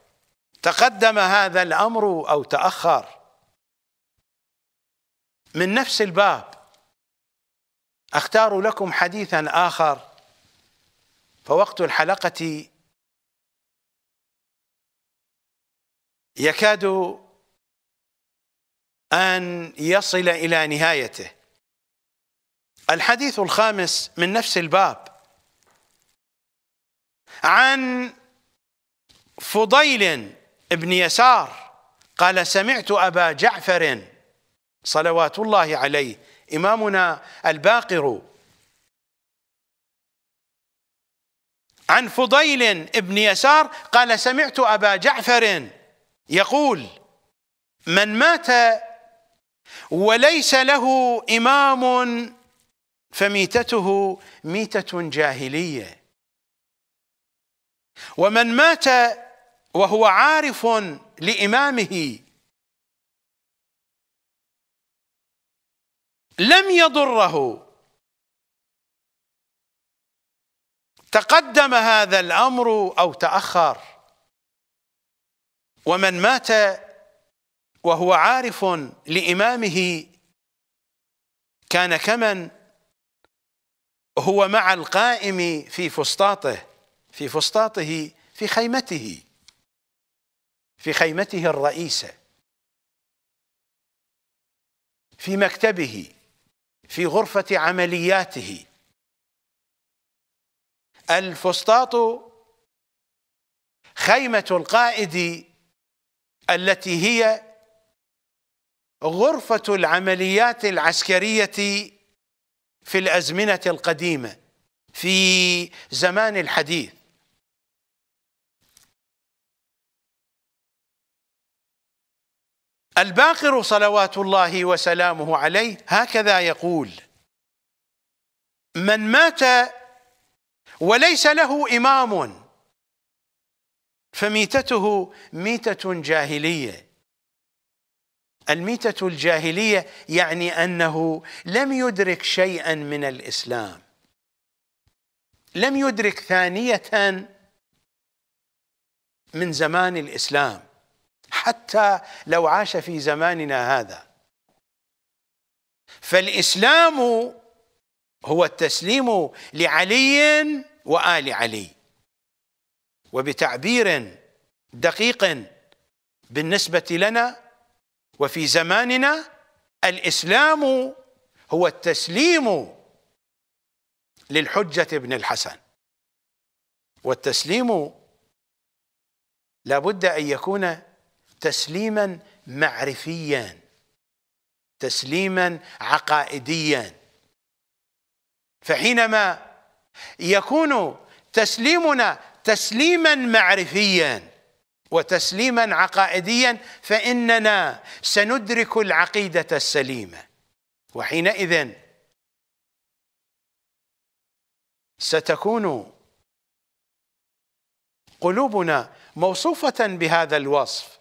تقدم هذا الامر او تاخر من نفس الباب اختار لكم حديثا اخر فوقت الحلقه يكاد ان يصل الى نهايته الحديث الخامس من نفس الباب عن فضيل بن يسار قال سمعت أبا جعفر صلوات الله عليه إمامنا الباقر عن فضيل بن يسار قال سمعت أبا جعفر يقول من مات وليس له إمام فميتته ميته جاهليه ومن مات وهو عارف لامامه لم يضره تقدم هذا الامر او تاخر ومن مات وهو عارف لامامه كان كمن هو مع القائم في فسطاطه في فسطاطه في خيمته في خيمته الرئيسه في مكتبه في غرفه عملياته الفسطاط خيمه القائد التي هي غرفه العمليات العسكريه في الازمنه القديمه في زمان الحديث الباقر صلوات الله وسلامه عليه هكذا يقول من مات وليس له امام فميتته ميته جاهليه الميتة الجاهلية يعني أنه لم يدرك شيئا من الإسلام لم يدرك ثانية من زمان الإسلام حتى لو عاش في زماننا هذا فالإسلام هو التسليم لعلي وآل علي وبتعبير دقيق بالنسبة لنا وفي زماننا الاسلام هو التسليم للحجه ابن الحسن والتسليم لابد ان يكون تسليما معرفيا تسليما عقائديا فحينما يكون تسليمنا تسليما معرفيا وتسليما عقائديا فاننا سندرك العقيده السليمه وحينئذ ستكون قلوبنا موصوفه بهذا الوصف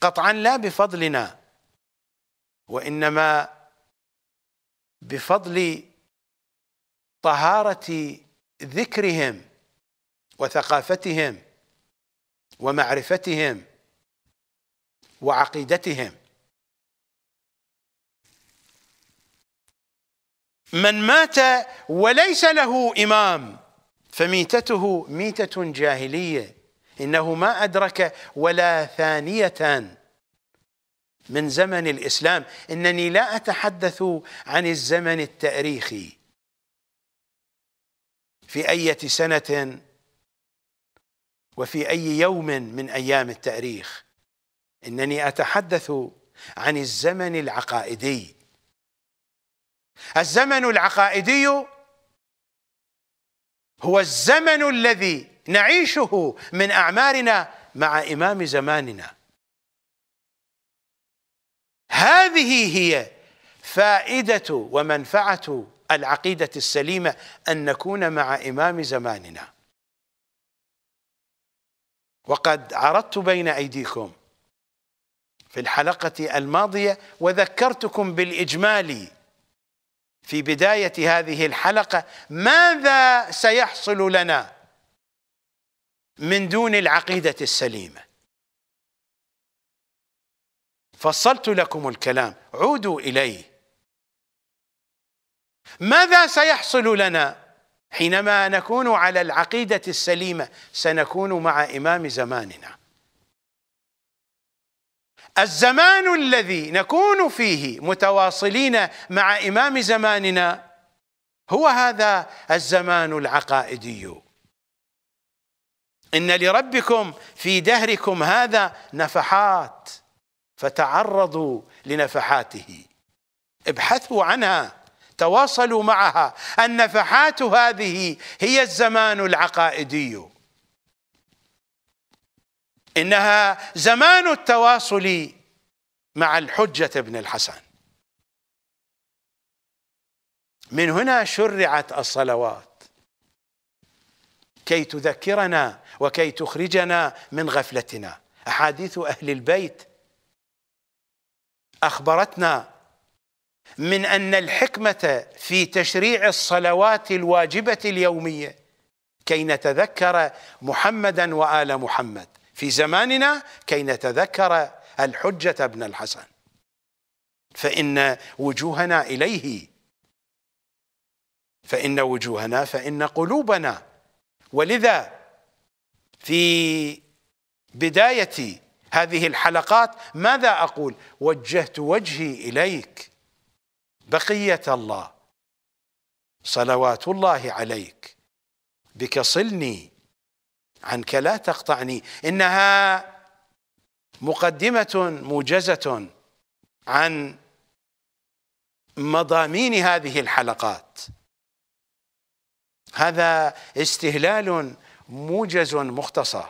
قطعا لا بفضلنا وانما بفضل طهاره ذكرهم وثقافتهم ومعرفتهم وعقيدتهم من مات وليس له إمام فميتته ميتة جاهلية إنه ما أدرك ولا ثانية من زمن الإسلام إنني لا أتحدث عن الزمن التاريخي في أية سنة وفي اي يوم من ايام التاريخ انني اتحدث عن الزمن العقائدي الزمن العقائدي هو الزمن الذي نعيشه من اعمارنا مع امام زماننا هذه هي فائده ومنفعه العقيده السليمه ان نكون مع امام زماننا وقد عرضت بين أيديكم في الحلقة الماضية وذكرتكم بالإجمال في بداية هذه الحلقة ماذا سيحصل لنا من دون العقيدة السليمة فصلت لكم الكلام عودوا إليه ماذا سيحصل لنا حينما نكون على العقيدة السليمة سنكون مع إمام زماننا الزمان الذي نكون فيه متواصلين مع إمام زماننا هو هذا الزمان العقائدي إن لربكم في دهركم هذا نفحات فتعرضوا لنفحاته ابحثوا عنها تواصلوا معها النفحات هذه هي الزمان العقائدي انها زمان التواصل مع الحجه بن الحسن من هنا شرعت الصلوات كي تذكرنا وكي تخرجنا من غفلتنا احاديث اهل البيت اخبرتنا من ان الحكمه في تشريع الصلوات الواجبه اليوميه كي نتذكر محمدا وال محمد في زماننا كي نتذكر الحجه ابن الحسن فان وجوهنا اليه فان وجوهنا فان قلوبنا ولذا في بدايه هذه الحلقات ماذا اقول وجهت وجهي اليك بقية الله صلوات الله عليك بك صلني عنك لا تقطعني إنها مقدمة موجزة عن مضامين هذه الحلقات هذا استهلال موجز مختصر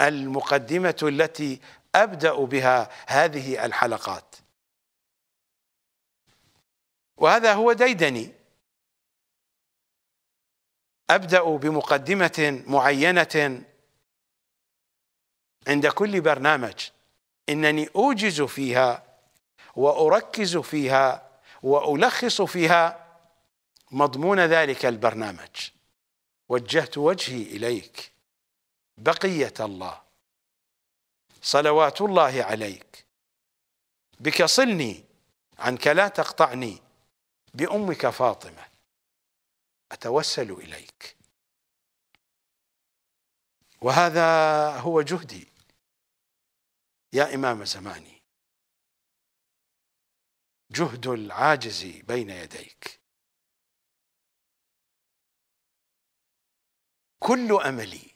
المقدمة التي أبدأ بها هذه الحلقات وهذا هو ديدني ابدا بمقدمه معينه عند كل برنامج انني اوجز فيها واركز فيها والخص فيها مضمون ذلك البرنامج وجهت وجهي اليك بقيه الله صلوات الله عليك بك صلني عنك لا تقطعني بأمك فاطمة أتوسل إليك وهذا هو جهدي يا إمام زماني جهد العاجز بين يديك كل أملي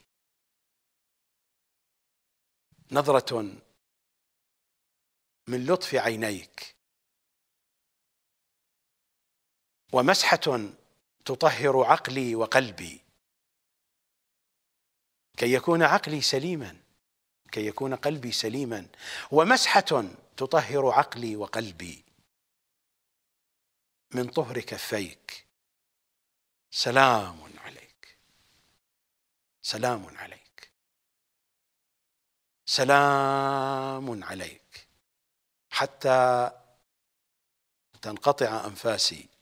نظرة من لطف عينيك ومسحه تطهر عقلي وقلبي كي يكون عقلي سليما كي يكون قلبي سليما ومسحه تطهر عقلي وقلبي من طهر كفيك سلام عليك سلام عليك سلام عليك حتى تنقطع انفاسي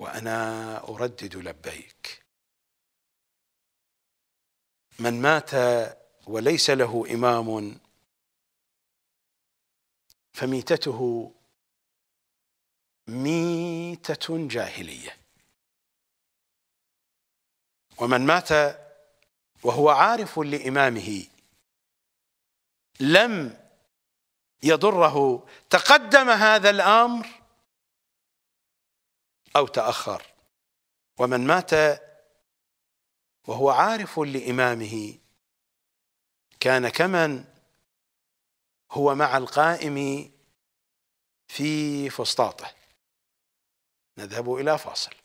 وانا اردد لبيك من مات وليس له امام فميتته ميته جاهليه ومن مات وهو عارف لامامه لم يضره تقدم هذا الامر أو تأخر ومن مات وهو عارف لإمامه كان كمن هو مع القائم في فسطاطه نذهب إلى فاصل